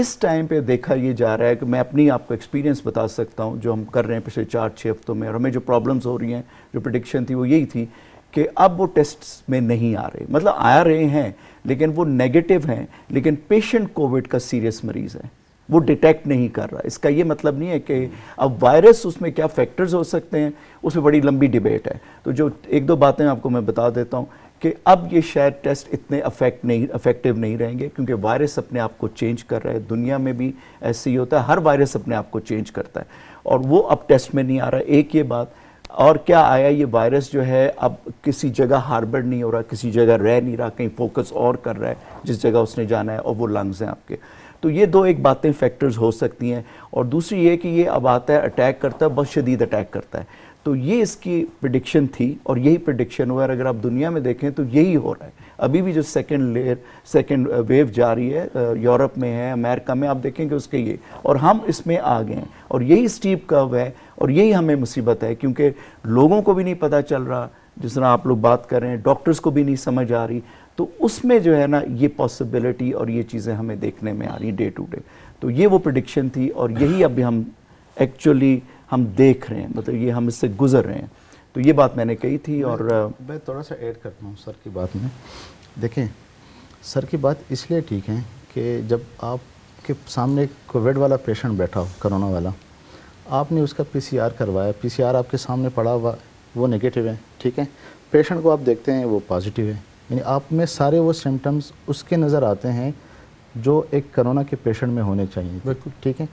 S4: इस टाइम पे देखा ये जा रहा है कि मैं अपनी आपको एक्सपीरियंस बता सकता हूँ जो हम कर रहे हैं पिछले चार छः हफ्तों में और हमें जो प्रॉब्लम्स हो रही हैं जो प्रडिक्शन थी वो यही थी कि अब वो टेस्ट्स में नहीं आ रहे मतलब आ रहे हैं लेकिन वो नेगेटिव हैं लेकिन पेशेंट कोविड का सीरियस मरीज़ है वो डिटेक्ट नहीं कर रहा इसका ये मतलब नहीं है कि अब वायरस उसमें क्या फैक्टर्स हो सकते हैं उसमें बड़ी लंबी डिबेट है तो जो एक दो बातें आपको मैं बता देता हूँ कि अब ये शायद टेस्ट इतने अफेक्ट नहीं अफेक्टिव नहीं रहेंगे क्योंकि वायरस अपने आप को चेंज कर रहा है दुनिया में भी ऐसे ही होता है हर वायरस अपने आप को चेंज करता है और वो अब टेस्ट में नहीं आ रहा एक ये बात और क्या आया ये वायरस जो है अब किसी जगह हार्बर नहीं हो रहा किसी जगह रह नहीं रहा कहीं फोकस और कर रहा है जिस जगह उसने जाना है और वो लंग्स हैं आपके तो ये दो एक बातें फैक्टर्स हो सकती हैं और दूसरी ये कि ये अब आता है अटैक करता है बहुत शदीद अटैक करता है तो ये इसकी प्रडिक्शन थी और यही प्रडिक्शन हुआ और अगर आप दुनिया में देखें तो यही हो रहा है अभी भी जो सेकेंड लेयर सेकेंड वेव जा रही है uh, यूरोप में है अमेरिका में आप देखेंगे उसके ये और हम इसमें आ गए हैं और यही स्टीप कव है और यही हमें मुसीबत है क्योंकि लोगों को भी नहीं पता चल रहा जिस तरह आप लोग बात कर रहे हैं डॉक्टर्स को भी नहीं समझ आ रही तो उसमें जो है ना ये पॉसिबिलिटी और ये चीज़ें हमें देखने में आ रही डे टू डे तो ये वो प्रडिक्शन थी और यही अभी हम एक्चुअली हम देख रहे हैं मतलब ये हम इससे गुजर रहे हैं तो ये बात मैंने कही थी और
S3: मैं थोड़ा सा ऐड करता हूँ सर की बात
S4: में देखें सर की बात इसलिए ठीक है कि जब
S3: आपके सामने कोविड वाला पेशेंट बैठा हो करोना वाला आपने उसका पीसीआर करवाया पीसीआर आपके सामने पड़ा हुआ वो नेगेटिव है ठीक है पेशेंट को आप देखते हैं वो पॉजिटिव है यानी आप में सारे वो सिम्टम्स उसके नज़र आते हैं जो एक करोना के पेशेंट में होने चाहिए बिल्कुल ठीक है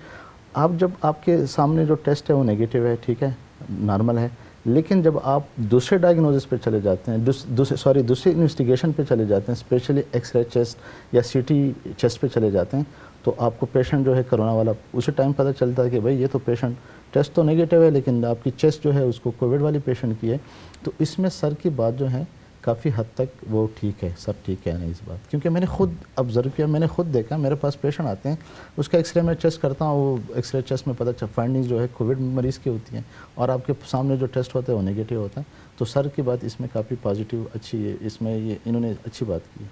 S3: आप जब आपके सामने जो टेस्ट है वो नेगेटिव है ठीक है नॉर्मल है लेकिन जब आप दूसरे डायग्नोसिस पे चले जाते हैं दूसरे सॉरी दूसरे इन्वेस्टिगेशन पे चले जाते हैं स्पेशली एक्सरे चेस्ट या सीटी चेस्ट पे चले जाते हैं तो आपको पेशेंट जो है कोरोना वाला उसी टाइम पता चलता है कि भाई ये तो पेशेंट टेस्ट तो नेगेटिव है लेकिन आपकी चेस्ट जो है उसको कोविड वाली पेशेंट की है तो इसमें सर की बात जो है काफ़ी हद तक वो ठीक है सब ठीक है ना इस बात क्योंकि मैंने खुद ऑब्ज़र्व किया मैंने खुद देखा मेरे पास पेशेंट आते हैं उसका एक्सरे में चेस्ट करता हूँ वो एक्सरे चेस्ट में पता चल फाइंडिंग जो है कोविड मरीज़ की होती हैं और आपके सामने जो टेस्ट होता है वो नेगेटिव होता है तो सर की बात इसमें काफ़ी पॉजिटिव अच्छी
S1: है इसमें ये इन्होंने अच्छी बात की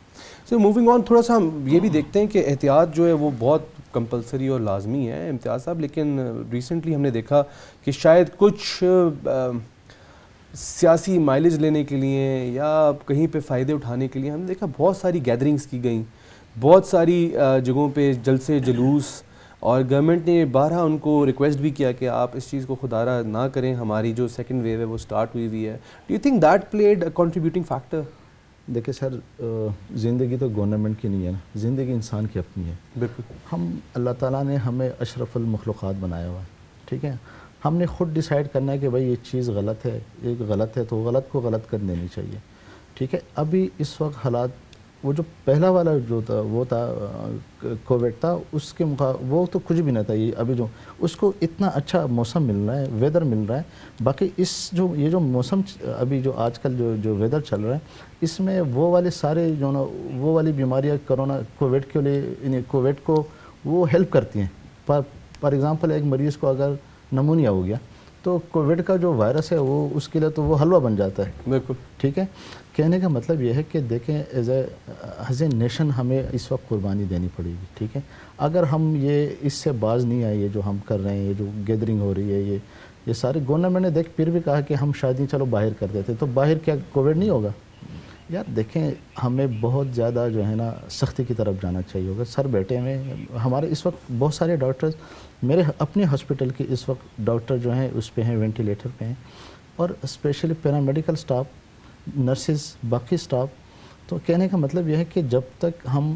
S1: सर मूविंग ऑन थोड़ा सा हम ये भी देखते हैं कि एहतियात जो है वो बहुत कंपलसरी और लाजमी है इम्तियाज़ साहब लेकिन रिसेंटली हमने देखा कि शायद कुछ आ, सियासी माइलेज लेने के लिए या कहीं पे फ़ायदे उठाने के लिए हमने देखा बहुत सारी गैदरिंग्स की गई बहुत सारी जगहों पे जलसे जलूस और गवर्नमेंट ने बारह उनको रिक्वेस्ट भी किया कि आप इस चीज़ को खुदारा ना करें हमारी जो सेकेंड वेव है वो स्टार्ट हुई हुई है do you think that played a contributing factor
S3: देखिए सर ज़िंदगी तो गवर्नमेंट की नहीं है ना ज़िंदगी इंसान की अपनी है बिल्कुल हम अल्लाह ताला ने हमें अशरफुल मखलूक़ात बनाया हुआ है ठीक है हमने खुद डिसाइड करना है कि भाई ये चीज़ गलत है ये गलत है तो गलत को गलत कर देनी चाहिए ठीक है अभी इस वक्त हालात वो जो पहला वाला जो था वो था कोविड था उसके मुका वो तो कुछ भी नहीं था ये अभी जो उसको इतना अच्छा मौसम मिल रहा है वेदर मिल रहा है बाकी इस जो ये जो मौसम अभी जो आजकल जो जो वेदर चल रहा है इसमें वो वाले सारे जो ना वो वाली बीमारियाँ कोरोना कोविड के लिए कोविड को वो हेल्प करती हैं पर फॉर एग्ज़ाम्पल एक मरीज़ को अगर नमूनिया हो गया तो कोविड का जो वायरस है वो उसके लिए तो वो हलवा बन जाता है बिल्कुल ठीक है कहने का मतलब ये है कि देखें एज एज ए नेशन हमें इस वक्त कुर्बानी देनी पड़ेगी ठीक है अगर हम ये इससे बाज नहीं आए ये जो हम कर रहे हैं ये जो गैदरिंग हो रही है ये ये सारे गवर्नमेंट ने देख फिर भी कहा कि हम शादी चलो बाहर कर देते तो बाहर क्या कोविड नहीं होगा यार देखें हमें बहुत ज़्यादा जो है ना सख्ती की तरफ जाना चाहिए होगा सर बैठे हुए हमारे इस वक्त बहुत सारे डॉक्टर्स मेरे अपने हॉस्पिटल के इस वक्त डॉक्टर जो हैं उस पर हैं वेंटिलेटर पे हैं और स्पेशली पैरामेडिकल स्टाफ नर्सेज बाकी स्टाफ तो कहने का मतलब यह है कि जब तक हम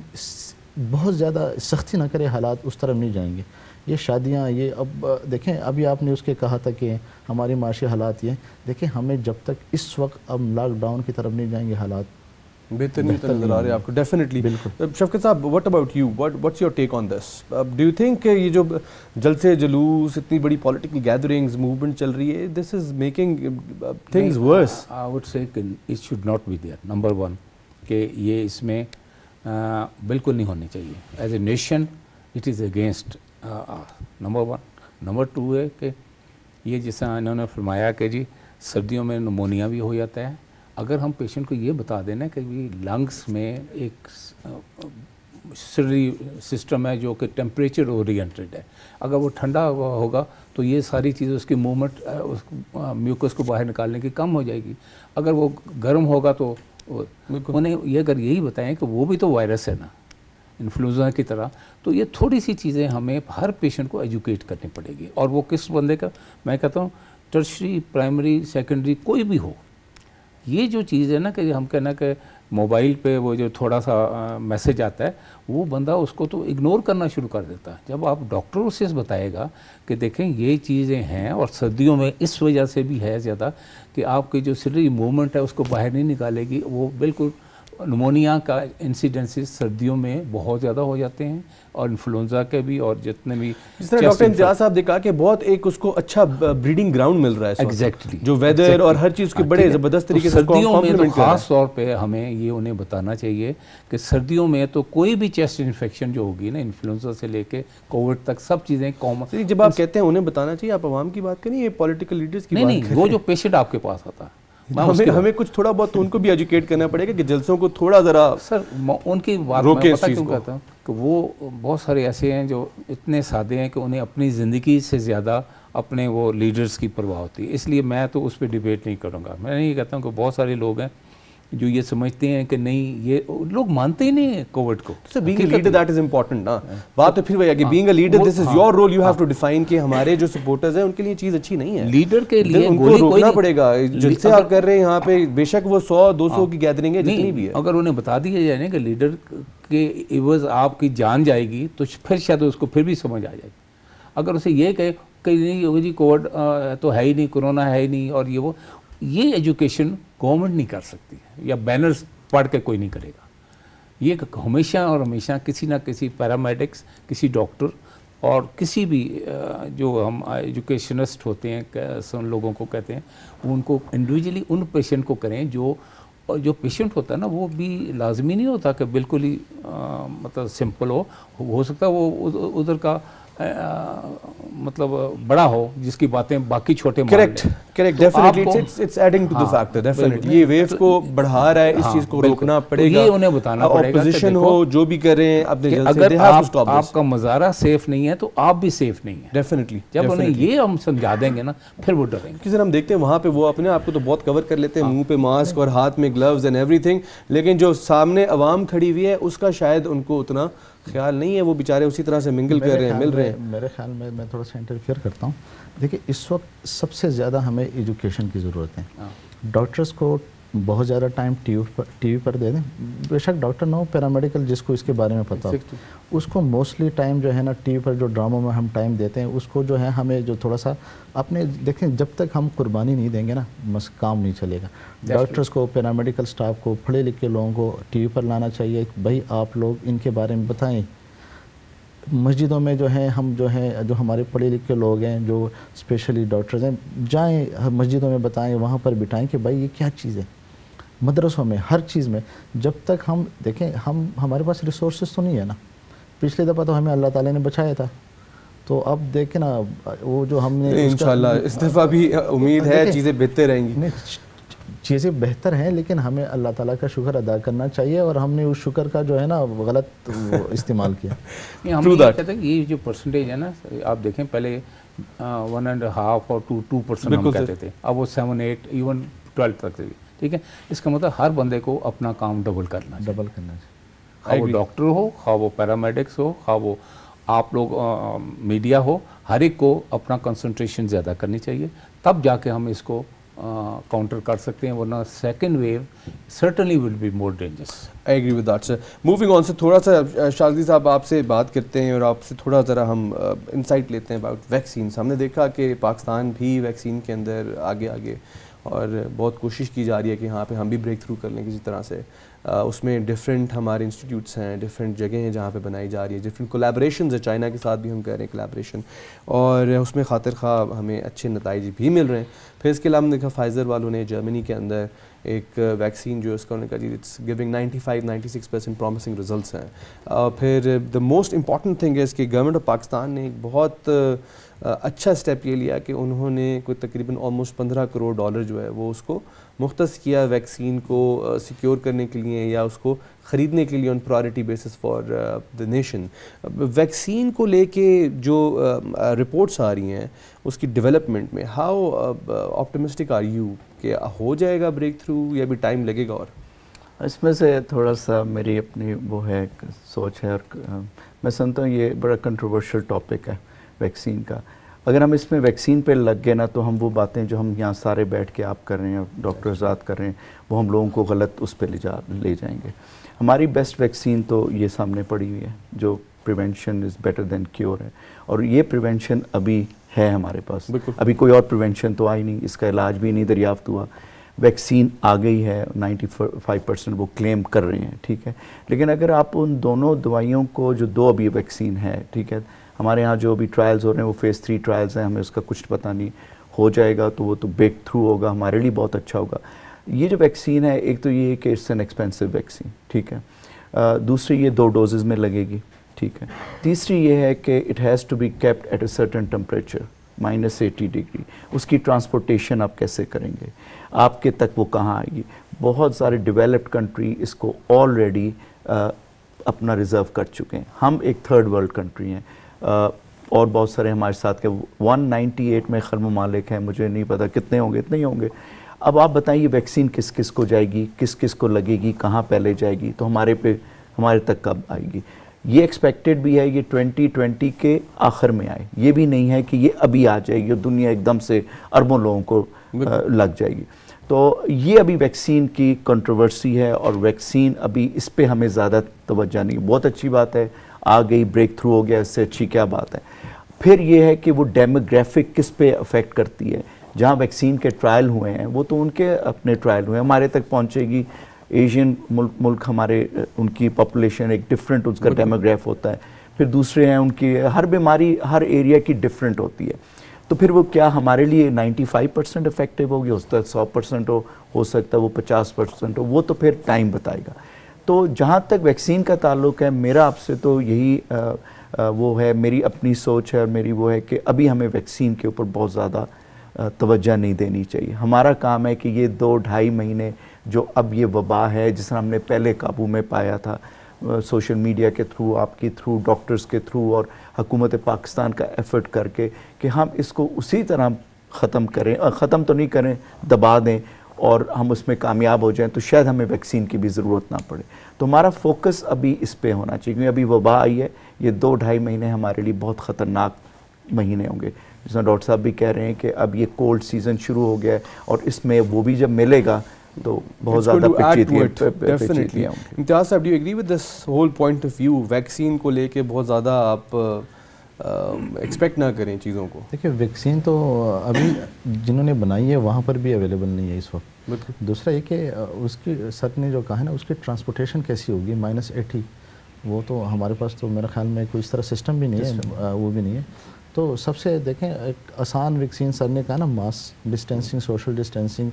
S3: बहुत ज़्यादा सख्ती ना करें हालात उस तरफ नहीं जाएंगे ये शादियाँ ये अब देखें अभी आपने उसके कहा था कि हमारी माशी हालात ये देखें हमें जब तक इस वक्त अब लॉकडाउन की तरफ नहीं जाएंगे
S1: हालात बेहतरीन नजर आ रहा है आपको डेफिनेटली शफकत साहब what about you what what's your take on this do you think ये जो जलसे जुलूस इतनी बड़ी पॉलिटिकल गैदरिंग्स मूवमेंट
S2: चल रही है this is making things worse I would say it should not be there number one के ये इसमें आ, बिल्कुल नहीं होनी चाहिए as a nation it is against number one number two है कि ये जैसा इन्होंने फरमाया कि जी सर्दियों में नमोनिया भी हो जाता है अगर हम पेशेंट को ये बता देना कि लंग्स में एक सिस्टम है जो कि टेम्परेचर ओरिएंटेड है अगर वो ठंडा हुआ होगा तो ये सारी चीज़ें उसकी मूवमेंट उस म्यूकस को बाहर निकालने की कम हो जाएगी अगर वो गर्म होगा तो उन्हें ये अगर यही बताएं कि वो भी तो वायरस है ना इन्फ्लुएंजा की तरह तो ये थोड़ी सी चीज़ें हमें हर पेशेंट को एजुकेट करनी पड़ेगी और वो किस बंदे का मैं कहता हूँ टर्शरी प्राइमरी सेकेंडरी कोई भी हो ये जो चीज़ है ना कि हम कहना कि मोबाइल पे वो जो थोड़ा सा मैसेज आता है वो बंदा उसको तो इग्नोर करना शुरू कर देता है जब आप डॉक्टरों से बताएगा कि देखें ये चीज़ें हैं और सर्दियों में इस वजह से भी है ज़्यादा कि आपकी जो सिलरी मूवमेंट है उसको बाहर नहीं निकालेगी वो बिल्कुल नमोनिया का इंसिडेंसिस सर्दियों में बहुत ज़्यादा हो जाते हैं और इन्फ्लुन्जा के भी और जितने भी जिस तरह डॉक्टर इम्तियाज साहब ने कहा कि बहुत एक उसको अच्छा ब्रीडिंग ग्राउंड मिल रहा है एग्जैक्टली exactly. जो वेदर exactly. और हर चीज़ के बड़े ज़बरदस्त तो तरीके से सर्दियों में तो खास तौर पर हमें ये उन्हें बताना चाहिए कि सर्दियों में तो कोई भी चेस्ट इन्फेक्शन जो होगी ना इन्फ्लुन्जा से लेके कोविड तक सब चीज़ें कॉमन जब आप कहते हैं उन्हें बताना चाहिए आप आवाम की बात करें ये
S1: पॉलिटिकल लीडर्स की नहीं नहीं वो जो पेशेंट आपके पास आता है हमें हमें कुछ थोड़ा बहुत तो उनको भी एजुकेट करना पड़ेगा कि जलसों को थोड़ा ज़रा सर उनकी बात रोके पता क्यों कहता हूँ
S2: कि वो बहुत सारे ऐसे हैं जो इतने सादे हैं कि उन्हें अपनी ज़िंदगी से ज़्यादा अपने वो लीडर्स की परवाह होती है इसलिए मैं तो उस पर डिबेट नहीं करूँगा मैं नहीं कहता हूँ कि बहुत सारे लोग हैं जो ये समझते हैं कि नहीं ये लोग मानते ही नहीं कोविड को sir being leader that is important ना
S1: बात तो फिर वही आगे कि being a leader this is your role you have to define कि हमारे जो सपोर्टर्स हैं उनके लिए चीज अच्छी नहीं है
S2: लीडर के लिए उनको रोकना पड़ेगा जिससे आप कर रहे हैं यहाँ पे बेशक वो सौ दो सौ हाँ। की गैदरिंग है जितनी भी है अगर उन्हें बता दिया जाए ना कि लीडर के इवज आपकी जान जाएगी तो फिर शायद उसको फिर भी समझ आ जाएगी अगर उसे ये कहे कहीं नहीं जी कोविड तो है ही नहीं कोरोना है ही नहीं और ये वो ये एजुकेशन गवर्नमेंट नहीं कर सकती या बैनर्स पढ़ के कोई नहीं करेगा ये हमेशा और हमेशा किसी ना किसी पैरामेडिक्स किसी डॉक्टर और किसी भी जो हम एजुकेशनिस्ट होते हैं सुन लोगों को कहते हैं उनको इंडिविजुअली उन पेशेंट को करें जो जो पेशेंट होता है ना वो भी लाजमी नहीं होता कि बिल्कुल ही आ, मतलब सिंपल हो हो सकता है वो उधर का मतलब बड़ा हो जिसकी बातें बाकी छोटे correct correct definitely it's it's adding to the factor definitely ये वेव को तो- बढ़ा रहा है इस हाँ, चीज को रोकना तो पड़ेगा ये उन्हें बताना पड़ेगा ऑपोजिशन तो हो
S1: जो भी कर रहे हैं अपने अगर आप, आपका
S2: मजारा सेफ नहीं है तो आप भी सेफ नहीं है डेफिनेटली जब उन्हें ये हम समझा देंगे ना
S1: फिर वो डरेंगे क्योंकि हम देखते हैं वहाँ पे वो अपने आपको तो बहुत कवर कर लेते हैं हाँ। मुंह पे मास्क और हाथ में ग्लव्स एंड एवरीथिंग लेकिन जो सामने आवाम खड़ी हुई है उसका शायद उनको उतना ख्याल नहीं है वो बेचारे उसी तरह से मिंगल कर रहे हैं मिल रहे हैं
S3: मेरे ख्याल में मैं थोड़ा सा इंटरफेयर करता हूँ देखिए इस वक्त सबसे ज़्यादा हमें एजुकेशन की ज़रूरत है डॉक्टर्स हाँ। को बहुत ज़्यादा टाइम वी पर वी पर दे दें बेशक डॉक्टर ना हो पैरामेडिकल जिसको इसके बारे में पता हो उसको मोस्टली टाइम जो है ना टी वी पर जो ड्रामों में हम टाइम देते हैं उसको जो है हमें जो थोड़ा सा अपने देखें जब तक हम कुर्बानी नहीं देंगे ना बस काम नहीं चलेगा डॉक्टर्स को पैरामेडिकल स्टाफ को पढ़े लिखे लोगों को टी पर लाना चाहिए भाई आप लोग इनके बारे में बताएँ मस्जिदों में जो है हम जो है जो हमारे पढ़े लिखे लोग हैं जो स्पेशली डॉक्टर्स हैं जाएं मस्जिदों में बताएं वहाँ पर बिठाएं कि भाई ये क्या चीज़ है मदरसों में हर चीज़ में जब तक हम देखें हम हमारे पास रिसोर्स तो नहीं है ना पिछले दफ़ा तो हमें अल्लाह ताला ने बचाया था तो अब देखें ना वो जो हमने इंशाल्लाह इस दफ़ा भी उम्मीद है चीज़ें
S1: बेहतर रहेंगी
S3: चीज़ें बेहतर हैं लेकिन हमें अल्लाह ताला का शुक्र अदा करना चाहिए और हमने उस शुक्र का जो है ना गलत इस्तेमाल किया
S2: हम कहते हैं ये जो परसेंटेज है ना आप देखें पहले वन एंड हाफ और टू टू परसेंट कहते थे अब वो सेवन एट इवन ट्वेल्थ तक थे ठीक है इसका मतलब हर बंदे को अपना काम डबल करना डबल करना चाहिए खा हाँ, वो डॉक्टर हो खा हाँ, वो पैरामेडिक्स हो खा हाँ, वो आप लोग मीडिया हो हर एक को अपना कंसंट्रेशन ज़्यादा करनी चाहिए तब जाके हम इसको काउंटर कर सकते हैं वरना second wave certainly will be more dangerous I agree with that sir moving on से थोड़ा सा शाजी साहब आपसे बात करते
S1: हैं और आपसे थोड़ा ज़रा हम इंसाइट लेते हैं अबाउट वैक्सीन हमने देखा कि पाकिस्तान भी वैक्सीन के अंदर आगे आगे uh, और बहुत कोशिश की जा रही है कि यहाँ पे हम भी ब्रेक थ्रू कर लें किसी तरह से आ, उसमें डिफरेंट हमारे इंस्टीट्यूट्स हैं डिफरेंट जगह हैं जहाँ पे बनाई जा रही है डिफरेंट कोलेब्रेशन है चाइना के साथ भी हम कह रहे हैं कोलेब्रेशन और उसमें ख़ातिर खा हमें अच्छे नतज भी मिल रहे हैं फिर इसके अलावा देखा फाइज़र वालों ने जर्मनी के अंदर एक वैक्सीन जो है उसका उन्होंने कहा it's giving 95 96 percent promising result हैं फिर द मोस्ट इंपॉर्टेंट थिंग है इसके गवर्नमेंट ऑफ पाकिस्तान ने एक बहुत uh, अच्छा स्टेप ये लिया कि उन्होंने कोई तकरीबन ऑलमोस्ट पंद्रह करोड़ डॉलर जो है वो उसको मुख्त किया वैक्सीन को सिक्योर करने के लिए या उसको ख़रीदने के लिए on priority basis for the nation vaccine को लेके जो रिपोर्ट्स आ रही हैं उसकी डेवलपमेंट में हाउ ऑप्टिमिस्टिक आर यू कि हो जाएगा ब्रेक थ्रू या भी टाइम लगेगा और
S4: इसमें से थोड़ा सा मेरी अपनी वो है सोच है और मैं समझता हूँ ये बड़ा कंट्रोवर्शियल टॉपिक है वैक्सीन का अगर हम इसमें वैक्सीन पे लग गए ना तो हम वो बातें जो हम यहाँ सारे बैठ के आप कर रहे हैं डॉक्टर आज़ाद कर रहे हैं वो हम लोगों को गलत उस पर ले जा ले जाएंगे हमारी बेस्ट वैक्सीन तो ये सामने पड़ी हुई है जो prevention is better than cure है और ये प्रिवेंशन अभी है हमारे पास अभी कोई और प्रिवेंशन तो आई नहीं इसका इलाज भी नहीं दरियाफ्त हुआ वैक्सीन आ गई है 95 परसेंट वो क्लेम कर रहे हैं ठीक है लेकिन अगर आप उन दोनों दवाइयों को जो दो अभी वैक्सीन है ठीक है हमारे यहाँ जो अभी ट्रायल्स हो रहे हैं वो फेज़ थ्री ट्रायल्स हैं हमें उसका कुछ पता नहीं हो जाएगा तो वो तो ब्रेक थ्रू होगा हमारे लिए बहुत अच्छा होगा ये जो वैक्सीन है एक तो ये है कि इट्स एन एक्सपेंसिव वैक्सीन ठीक है दूसरी ये दो डोजेज़ में लगेगी ठीक है तीसरी ये है कि it has to be kept at a certain temperature minus eighty degree उसकी ट्रांसपोर्टेशन आप कैसे करेंगे आपके तक वो कहाँ आएगी बहुत सारे डेवलप्ड कंट्री इसको ऑलरेडी अपना रिज़र्व कर चुके हैं हम एक थर्ड वर्ल्ड कंट्री हैं और बहुत सारे हमारे साथ के 198 में खर ममालिक हैं मुझे नहीं पता कितने होंगे इतने ही होंगे अब आप बताइए वैक्सीन किस किस को जाएगी किस किस को लगेगी कहाँ पहले जाएगी तो हमारे पे हमारे तक कब आएगी ये एक्सपेक्टेड भी है ये 2020 के आखिर में आए ये भी नहीं है कि ये अभी आ जाएगी और दुनिया एकदम से अरबों लोगों को लग जाएगी तो ये अभी वैक्सीन की कंट्रोवर्सी है और वैक्सीन अभी इस पर हमें ज़्यादा तोज्जा नहीं बहुत अच्छी बात है आ गई ब्रेक थ्रू हो गया इससे अच्छी क्या बात है फिर ये है कि वो डेमोग्राफिक किस पे अफेक्ट करती है जहाँ वैक्सीन के ट्रायल हुए हैं वो तो उनके अपने ट्रायल हुए हैं हमारे तक पहुँचेगी एशियन मुल्क मुल्क हमारे उनकी पॉपुलेशन एक डिफरेंट उसका डेमोग्राफ होता है फिर दूसरे हैं उनकी हर बीमारी हर एरिया की डिफरेंट होती है तो फिर वो क्या हमारे लिए 95 परसेंट इफेक्टिव होगी हो सकता है सौ परसेंट हो हो सकता है वो 50 परसेंट हो वो तो फिर टाइम बताएगा तो जहाँ तक वैक्सीन का ताल्लुक है मेरा आपसे तो यही वो है मेरी अपनी सोच है और मेरी वो है कि अभी हमें वैक्सीन के ऊपर बहुत ज़्यादा तवज्जा नहीं देनी चाहिए हमारा काम है कि ये दो ढाई महीने जो अब ये वबा है जिस तरह हमने पहले काबू में पाया था सोशल मीडिया के थ्रू आपके थ्रू डॉक्टर्स के थ्रू और हकूमत पाकिस्तान का एफर्ट करके कि हम इसको उसी तरह ख़त्म करें ख़त्म तो नहीं करें दबा दें और हम उसमें कामयाब हो जाएं तो शायद हमें वैक्सीन की भी ज़रूरत ना पड़े तुम्हारा फोकस अभी इस पर होना चाहिए क्योंकि अभी वबा आई है ये दो ढाई महीने हमारे लिए बहुत ख़तरनाक महीने होंगे जिसमें डॉक्टर साहब भी कह रहे हैं कि अब ये कोल्ड सीज़न शुरू हो गया है और इसमें वो भी जब मिलेगा तो बहुत ज़्यादा
S1: इम्तियाज साहब do agree with this whole point of view vaccine को लेके बहुत ज़्यादा आप एक्सपेक्ट ना करें चीज़ों को
S3: देखिए वैक्सीन तो अभी जिन्होंने बनाई है वहाँ पर भी अवेलेबल नहीं है इस वक्त दूसरा ये कि उसकी सर ने जो कहा है ना उसकी ट्रांसपोर्टेशन कैसी होगी माइनस एटी वो तो हमारे पास तो मेरे ख्याल में कोई इस तरह सिस्टम भी नहीं है वो भी नहीं है तो सबसे देखें एक आसान वैक्सीन सर ने कहा ना mass distancing social distancing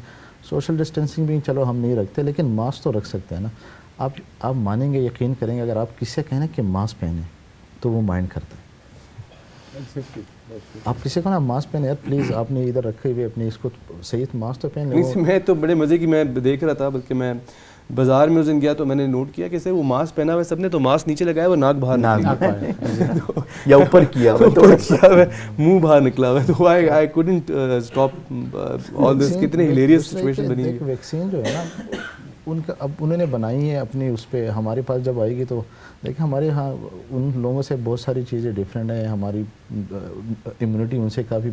S3: social distancing भी चलो हम नहीं रखते लेकिन मास्क तो रख सकते हैं ना आप आप मानेंगे यकीन करेंगे अगर आप किसे कहें कि मास्क पहने तो वो माइंड करता
S2: है आप किसी
S3: को ना मास्क पहने यार प्लीज़ आपने इधर रखे हुए अपने इसको सही मास्क तो पहन लो
S1: मैं तो बड़े मज़े की मैं देख रहा था बल्कि मैं बाजार में उस दिन गया तो मैंने नोट किया कि वो मास्क पहना हुआ सबने तो मास्क नीचे लगाया वो नाक बाहर नाक हाँ। तो या ऊपर किया ऊपर किया हुआ मुंह बाहर निकला हुआ तो I I couldn't stop all this कितने हिलेरियस सिचुएशन बनी
S3: वैक्सीन जो है ना उनका अब उन्होंने बनाई है अपनी उस पर हमारे पास जब आएगी तो देखिए हमारे यहाँ उन लोगों से बहुत सारी चीज़ें डिफरेंट हैं हमारी इम्यूनिटी उनसे काफ़ी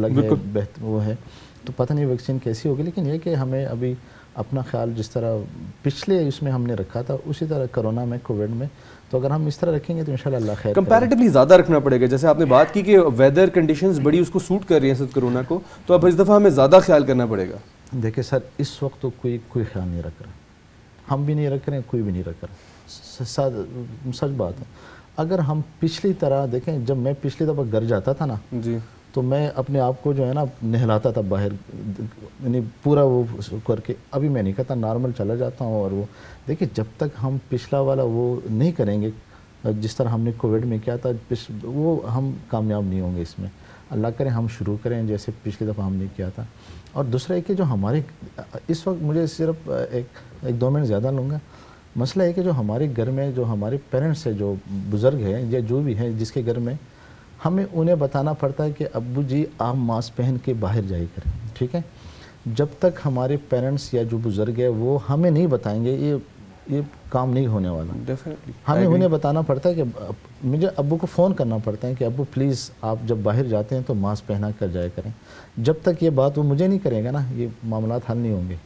S3: अलग है बेहतर वो है तो पता नहीं वैक्सीन कैसी होगी लेकिन यह कि हमें अभी अपना ख्याल जिस तरह पिछले उसमें हमने रखा था उसी तरह कोरोना में कोविड में तो अगर हम इस तरह रखेंगे तो इंशाल्लाह खैर
S1: कंपैरेटिवली ज़्यादा रखना पड़ेगा जैसे आपने बात की कि वेदर कंडीशंस बड़ी उसको सूट कर रही हैं सद कोरोना को तो अब इस दफ़ा हमें ज़्यादा ख्याल करना पड़ेगा
S3: देखिए सर इस वक्त तो कोई कोई ख्याल नहीं रख रहा हम भी नहीं रख रहे हैं कोई भी नहीं रख रहा सच बात है अगर हम पिछली तरह देखें जब मैं पिछली दफ़ा घर जाता था ना जी तो मैं अपने आप को जो है ना नहलाता था बाहर यानी पूरा वो करके अभी मैं नहीं कहता नॉर्मल चला जाता हूँ और वो देखिए जब तक हम पिछला वाला वो नहीं करेंगे जिस तरह हमने कोविड में किया था वो हम कामयाब नहीं होंगे इसमें अल्लाह करें हम शुरू करें जैसे पिछली दफ़ा हमने किया था और दूसरा एक कि जो हमारे इस वक्त मुझे सिर्फ एक एक दो मिनट ज़्यादा लूँगा मसला है कि जो हमारे घर में जो हमारे पेरेंट्स हैं जो बुज़ुर्ग हैं या जो भी हैं जिसके घर में हमें उन्हें बताना पड़ता है कि अबू जी आप मास्क पहन के बाहर जाइए करें ठीक है जब तक हमारे पेरेंट्स या जो बुज़ुर्ग है वो हमें नहीं बताएंगे ये ये काम नहीं होने वाला डेफिनेटली हमें उन्हें बताना पड़ता है कि मुझे अबू को फ़ोन करना पड़ता है कि अबू प्लीज़ आप जब बाहर जाते हैं तो मास्क पहना कर जाया करें जब तक ये बात वो मुझे नहीं करेगा ना ये मामला हल नहीं होंगे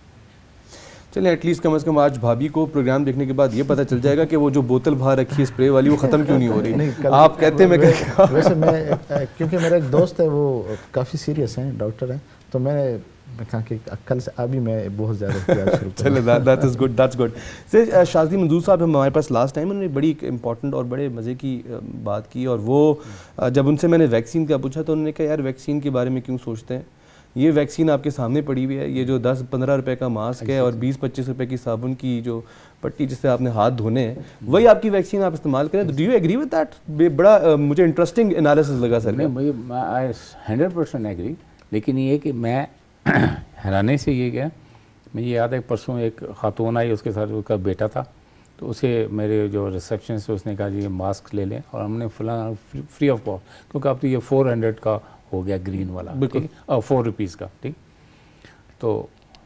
S1: चलिए एटलीस्ट कम अज़ कम आज भाभी को प्रोग्राम देखने के बाद ये पता चल जाएगा कि वो जो बोतल बाहर रखी है स्प्रे वाली वो ख़त्म क्यों नहीं हो रही नहीं, आप कहते मैं
S3: वैसे मैं क्योंकि मेरा एक दोस्त है वो काफ़ी सीरियस हैं डॉक्टर हैं तो मैंने बहुत
S1: शाजी मंजूर साहब हमारे पास लास्ट टाइम उन्होंने बड़ी इंपॉर्टेंट और बड़े मज़े की बात की और वो जब उनसे मैंने वैक्सीन का पूछा तो उन्होंने कहा यार वैक्सीन के बारे में क्यों सोचते हैं ये वैक्सीन आपके सामने पड़ी हुई है ये जो 10-15 रुपए का मास्क है और 20-25 रुपए की साबुन की जो पट्टी जिससे आपने हाथ धोने हैं वही आपकी वैक्सीन आप इस्तेमाल करें do you agree with that
S2: बड़ा मुझे इंटरेस्टिंग एनालिसिस लगा सर मुझे हंड्रेड परसेंट एग्री लेकिन ये कि मैं हैरानी से ये गया मुझे याद है परसों एक खातून आई उसके साथ उसका बेटा था तो उसे मेरे जो रिसेप्शन से उसने कहा जी मास्क ले लें और हमने फला फ्री ऑफ कॉस्ट क्योंकि अब तो ये फोर हंड्रेड का हो गया ग्रीन वाला बिल्कुल फोर रुपीज़ का ठीक तो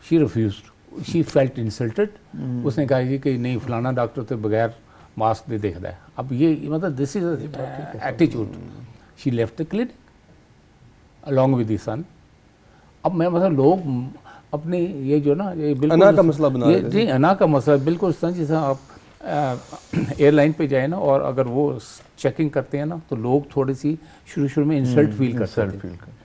S2: she refuse she felt insulted उसने कहा जी कि नहीं फलाना डॉक्टर तो बगैर मास्क नहीं देखता है अब ये मतलब this is attitude she left the clinic along with son अब मैं मतलब लोग अपनी ये जो ना ये बिल्कुल अना का मसला बना ये अना का मसला बिल्कुल सर जैसे आप एयरलाइन पे जाए ना और अगर वो चेकिंग करते हैं ना तो लोग थोड़ी सी शुरू शुरू में इंसल्ट हम्म, फील करते हैं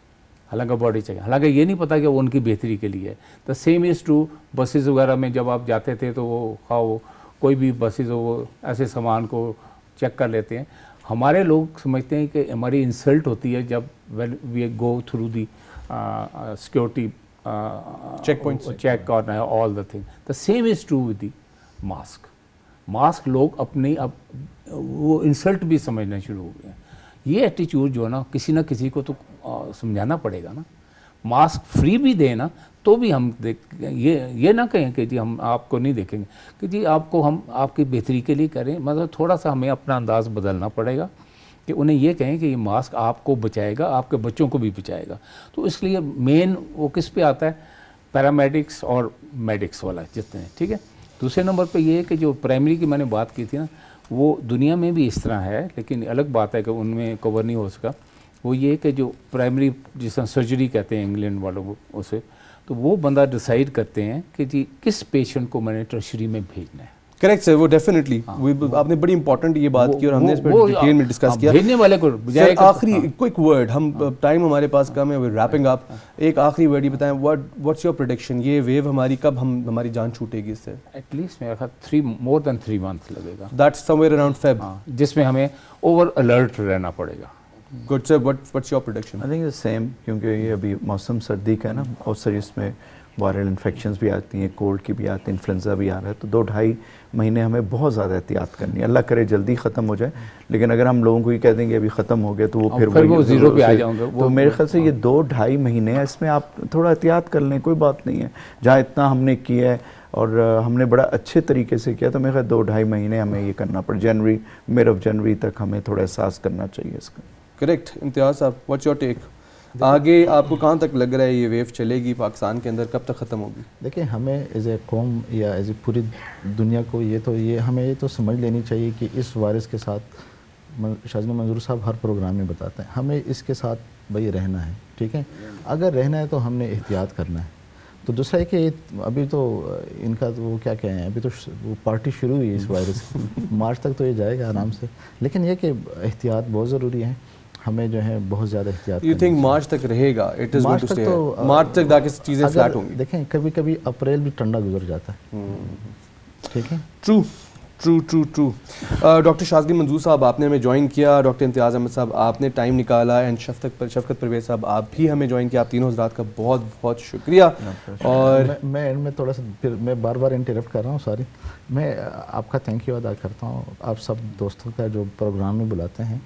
S2: हालांकि बॉडी चेकिंग हालांकि ये नहीं पता कि वो उनकी बेहतरी के लिए है the same is to buses वगैरह में जब आप जाते थे तो वो खाओ कोई भी बसेज़ हो वो ऐसे सामान को चेक कर लेते हैं हमारे लोग समझते हैं कि हमारी इंसल्ट होती है जब well we go through the Uh, uh, security uh, checkpoints check or all the thing. The same is true with the mask mask लोग अपने अब वो इंसल्ट भी समझना शुरू हो गए ये एटीट्यूड जो है ना किसी ना किसी को तो समझाना पड़ेगा ना मास्क फ्री भी दें ना तो भी हम देख ये ये ना कहें कि जी हम आपको नहीं देखेंगे कि जी आपको हम आपकी बेहतरी के लिए करें मतलब थोड़ा सा हमें अपना अंदाज़ बदलना पड़ेगा कि उन्हें ये कहें कि ये मास्क आपको बचाएगा आपके बच्चों को भी बचाएगा तो इसलिए मेन वो किस पे आता है पैरामेडिक्स और मेडिक्स वाला जितने ठीक है दूसरे नंबर पे ये है कि जो प्राइमरी की मैंने बात की थी ना वो दुनिया में भी इस तरह है लेकिन अलग बात है कि उनमें कवर नहीं हो सका वो ये कि जो प्राइमरी जिस सर्जरी कहते हैं इंग्लैंड वालों को उसे तो वो बंदा डिसाइड करते हैं कि जी किस पेशेंट को मैंने ट्रशरी में भेजना है करेक्ट सर वो डेफिनेटली हाँ. आपने बड़ी इंपॉर्टेंट ये बात की और हमने इस पर डिटेल में डिस्कस किया भेजने वाले को आखिरी
S1: क्विक हाँ. वर्ड हम टाइम हाँ. हमारे पास कम है रैपिंग अप एक आखिरी वर्ड ये बताएं व्हाट व्हाट्स योर प्रोडिक्शन ये वेव हमारी कब हम हमारी जान छूटेगी इससे एटलीस्ट
S2: मेरा ख्याल three more than three month लगेगा दैट्स समवेयर अराउंड फेब जिसमें हमें ओवर अलर्ट रहना पड़ेगा good sir what what's your prediction I think the same क्योंकि ये अभी मौसम
S4: सर्दी का है ना और सर इसमें वायरल इन्फेक्शन भी आती हैं कोल्ड की भी आती है इन्फ्लुंजा भी आ रहा है तो दो ढाई महीने हमें बहुत ज़्यादा एहतियात करनी है अल्लाह करे जल्दी ख़त्म हो जाए लेकिन अगर हम लोगों को ये कह देंगे अभी ख़त्म हो गया तो वो हाँ, फिर, फिर वो जीरो पे आ जाओगे तो मेरे ख्याल से ये हाँ। दो ढाई महीने हैं इसमें आप थोड़ा एहतियात कर लें कोई बात नहीं है जहाँ इतना हमने किया है और हमने बड़ा अच्छे तरीके से किया तो मेरे ख्याल दो ढाई महीने हमें ये करना पड़े जनवरी मेरफ ऑफ जनवरी तक हमें थोड़ा एहसास
S1: करना चाहिए इसका करेक्ट इम्तियाज़ साहब वॉट योर टेक आगे आपको कहाँ तक लग रहा है ये वेव चलेगी पाकिस्तान के अंदर कब तक ख़त्म होगी
S3: देखिए हमें एज ए कौम या एज ए पूरी दुनिया को ये तो ये हमें ये तो समझ लेनी चाहिए कि इस वायरस के साथ शाजन मंजूर साहब हर प्रोग्राम में बताते हैं हमें इसके साथ भाई रहना है ठीक है अगर रहना है तो हमने एहतियात करना है तो दूसरा है कि अभी तो इनका तो वो क्या कहें अभी तो वो पार्टी शुरू हुई है इस वायरस मार्च तक तो ये जाएगा आराम से लेकिन यह कि एहतियात बहुत ज़रूरी है हमें जो है बहुत ज़्यादा एहतियात
S1: यू थिंक मार्च तक रहेगा इट इज़ मार्च तक तो, मार्च तक जाके चीज़ें फ्लैट होंगी
S3: देखें कभी कभी अप्रैल भी ठंडा गुजर जाता है हम्म, हम्म, हम्म। ठीक है
S1: true true true true doctor Shazgi Manzoor साहब आपने हमें ज्वाइन किया डॉक्टर इम्तियाज़ अहमद साहब आपने टाइम निकाला एंड शफक पर शफकत परवेज साहब आप भी हमें ज्वाइन किया आप तीनों हजरात का बहुत बहुत शुक्रिया अच्छा, अच्छा। और
S3: मैं एंड में थोड़ा सा फिर मैं बार बार इंटरप्ट कर रहा हूँ सॉरी मैं आपका थैंक यू अदा करता हूँ आप सब दोस्तों का जो प्रोग्राम में बुलाते हैं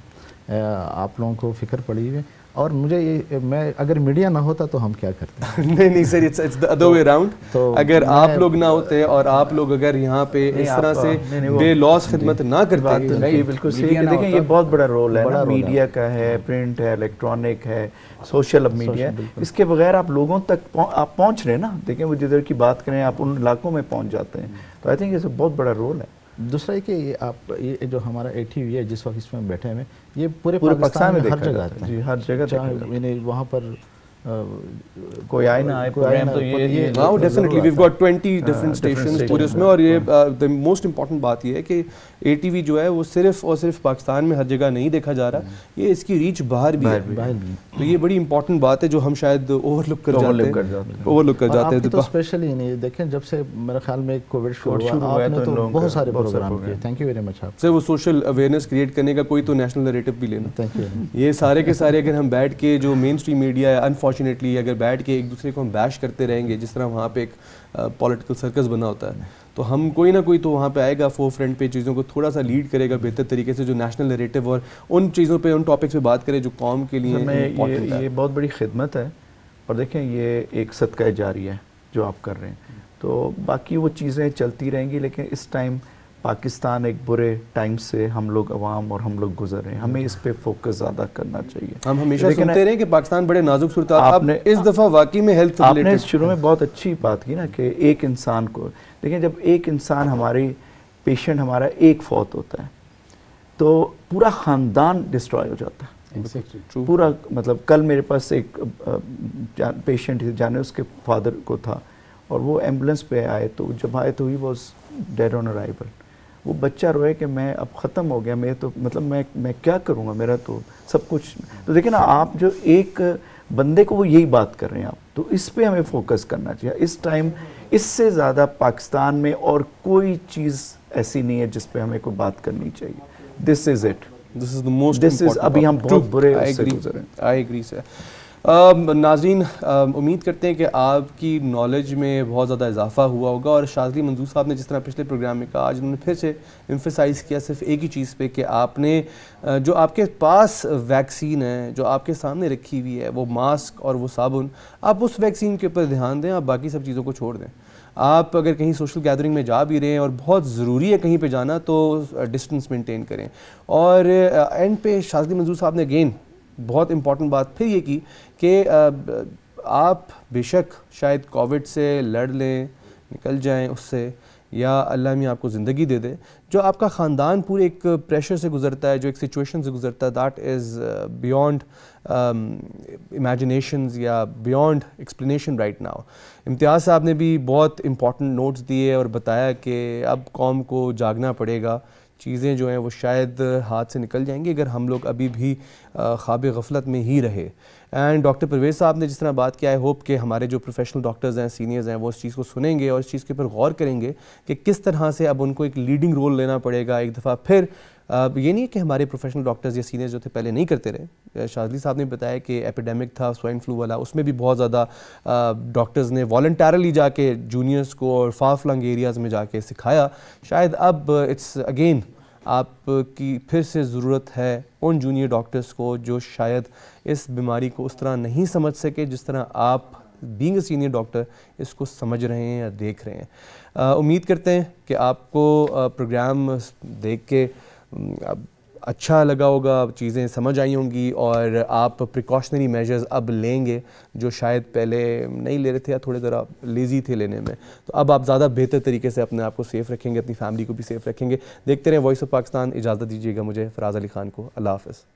S3: आप लोगों को फिक्र पड़ी हुई और मुझे ये मैं अगर मीडिया ना होता तो हम क्या
S1: करते नहीं नहीं sir it's the other way round तो अगर आप लोग ना होते और आप लोग अगर यहाँ पे इस तरह से बेलॉस खिदमत ना करते तो नहीं बिल्कुल सही है देखिए ये बहुत बड़ा रोल है ना मीडिया
S4: का है प्रिंट हाँ। है इलेक्ट्रॉनिक है सोशल मीडिया इसके बगैर आप लोगों तक आप पहुँच रहे हैं ना देखें वो जिधर की बात करें आप उन इलाकों में पहुँच जाते हैं हम्म। तो आई थिंक ये बहुत बड़ा रोल है दूसरा ये कि आप ये जो हमारा ए टी है जिस वक्त इसमें बैठे हैं
S3: ये पूरे, पूरे पाकिस्तान में हर जगह जी हर जगह यानी वहाँ पर कोई
S1: आए ना आए प्रोग्राम तो ये डेफिनेटली वी गॉट डिफरेंट पूरे उसमें और ये द uh, मोस्ट बात ये है कि जो है वो सिर्फ और सिर्फ पाकिस्तान में हर जगह नहीं देखा जा रहा हम्म। ये इसकी रीच बाहर भी है तो ये बड़ी बात है जो हम शायद ओवरलुक तो कर जाते हैं ओवरलुक कर जाते हैं तो
S3: स्पेशली नहीं देखें जब से मेरे ख्याल में कोविड शुरू हुआ है तो, तो बहुत सारे प्रोग्राम किए थैंक यू वेरी मच आप
S1: सर वो सोशल अवेयरनेस क्रिएट करने का कोई तो नेशनल भी लेना थैंक यू ये सारे के सारे अगर हम बैठ के जो मेन स्ट्रीम मीडिया है अनफॉर्चुनेट अनफॉर्चुनेटली अगर बैठ के एक दूसरे को हम बैश करते रहेंगे जिस तरह वहाँ पे एक पॉलिटिकल सर्कस बना होता है तो हम कोई ना कोई तो वहाँ पे आएगा फोर फ्रंट पे चीज़ों को थोड़ा सा लीड करेगा बेहतर तरीके से जो नेशनल नरेटिव और उन चीज़ों पे उन टॉपिक्स पे बात करें जो कॉम के लिए ये,
S4: ये बहुत बड़ी खिदमत है और देखें ये एक सदका जारी है जो आप कर रहे हैं तो बाकी वो चीज़ें चलती रहेंगी लेकिन इस टाइम पाकिस्तान एक बुरे टाइम से हम लोग अवाम और हम लोग गुजर रहे हैं हमें इस पे फोकस ज़्यादा करना चाहिए हम हमेशा सुनते रहे
S1: कि पाकिस्तान बड़े नाजुक सूरत आपने इस
S4: दफ़ा वाकई में हेल्थ आपने शुरू में बहुत अच्छी बात की ना कि एक इंसान को लेकिन जब एक इंसान हमारे पेशेंट हमारा एक फौत होता है तो पूरा ख़ानदान डिस्ट्रॉय हो जाता है Exactly, पूरा मतलब कल मेरे पास एक जान, पेशेंट जाने उसके फादर को था और वो एम्बुलेंस पे आए तो जब आए तो he was dead on arrival वो बच्चा रोए कि मैं अब ख़त्म हो गया मैं तो मतलब मैं मैं क्या करूँगा मेरा तो सब कुछ तो देखिए ना आप जो एक बंदे को वो यही बात कर रहे हैं आप तो इस पर हमें फोकस करना चाहिए इस टाइम इससे ज़्यादा पाकिस्तान में और कोई चीज़ ऐसी नहीं है जिस पे हमें कोई बात करनी चाहिए this is it this is the most this is अभी हम बहुत बुरे आई
S1: एग्री सर नाजीन उम्मीद करते हैं कि आपकी नॉलेज में बहुत ज़्यादा इजाफा हुआ होगा और शाजली मंजूर साहब ने जिस तरह पिछले प्रोग्राम में कहा आज उन्होंने फिर से इम्फेसाइज़ किया सिर्फ एक ही चीज़ पे कि आपने जो आपके पास वैक्सीन है जो आपके सामने रखी हुई है वो मास्क और वो साबुन आप उस वैक्सीन के ऊपर ध्यान दें आप बाकी सब चीज़ों को छोड़ दें आप अगर कहीं सोशल गैदरिंग में जा भी रहे हैं और बहुत ज़रूरी है कहीं पे जाना तो डिस्टेंस मेंटेन करें और एंड पे शाजली मंजूर साहब ने अगेन बहुत इंपॉर्टेंट बात फिर ये की कि आप बेशक शायद कोविड से लड़ लें निकल जाएं उससे या अल्लाह में आपको ज़िंदगी दे दे जो आपका ख़ानदान पूरे एक प्रेशर से गुजरता है जो एक सिचुएशन से गुजरता है दैट इज़ बियॉन्ड इमेजिनेशन या beyond explanation right now Imtiaz साहब ने भी बहुत इंपॉर्टेंट नोट्स दिए और बताया कि अब कौम को जागना पड़ेगा चीज़ें जो हैं वो शायद हाथ से निकल जाएंगी अगर हम लोग अभी भी ख्वाब गफलत में ही रहे एंड डॉक्टर परवेज साहब ने जिस तरह बात किया आई होप कि हमारे जो प्रोफेशनल डॉक्टर्स हैं सीनियर्स हैं वो इस चीज़ को सुनेंगे और इस चीज़ के ऊपर गौर करेंगे कि किस तरह से अब उनको एक लीडिंग रोल लेना पड़ेगा एक दफ़ा फिर ये नहीं है कि हमारे प्रोफेशनल डॉक्टर्स या सीनियर्स जो थे पहले नहीं करते रहे शाजली साहब ने बताया कि एपिडेमिक था स्वाइन फ्लू वाला उसमें भी बहुत ज़्यादा डॉक्टर्स ने वॉल्टरली जाके जूनियर्स को और फाफ लंग एरियाज़ में जाके सिखाया शायद अब इट्स अगेन आपकी फिर से ज़रूरत है उन जूनियर डॉक्टर्स को जो शायद इस बीमारी को उस तरह नहीं समझ सके जिस तरह आप बींग सीनियर डॉक्टर इसको समझ रहे हैं या देख रहे हैं उम्मीद करते हैं कि आपको प्रोग्राम देख के अच्छा लगा होगा चीज़ें समझ आई होंगी और आप प्रिकॉशनरी मेजर्स अब लेंगे जो शायद पहले नहीं ले रहे थे या थोड़े ज़रा लेज़ी थे लेने में तो अब आप ज़्यादा बेहतर तरीके से अपने आप को सेफ़ रखेंगे अपनी फैमिली को भी सेफ़ रखेंगे देखते रहें वॉइस ऑफ पाकिस्तान इजाज़त दीजिएगा मुझे फराज़ अली ख़ान को अल्लाह हाफ़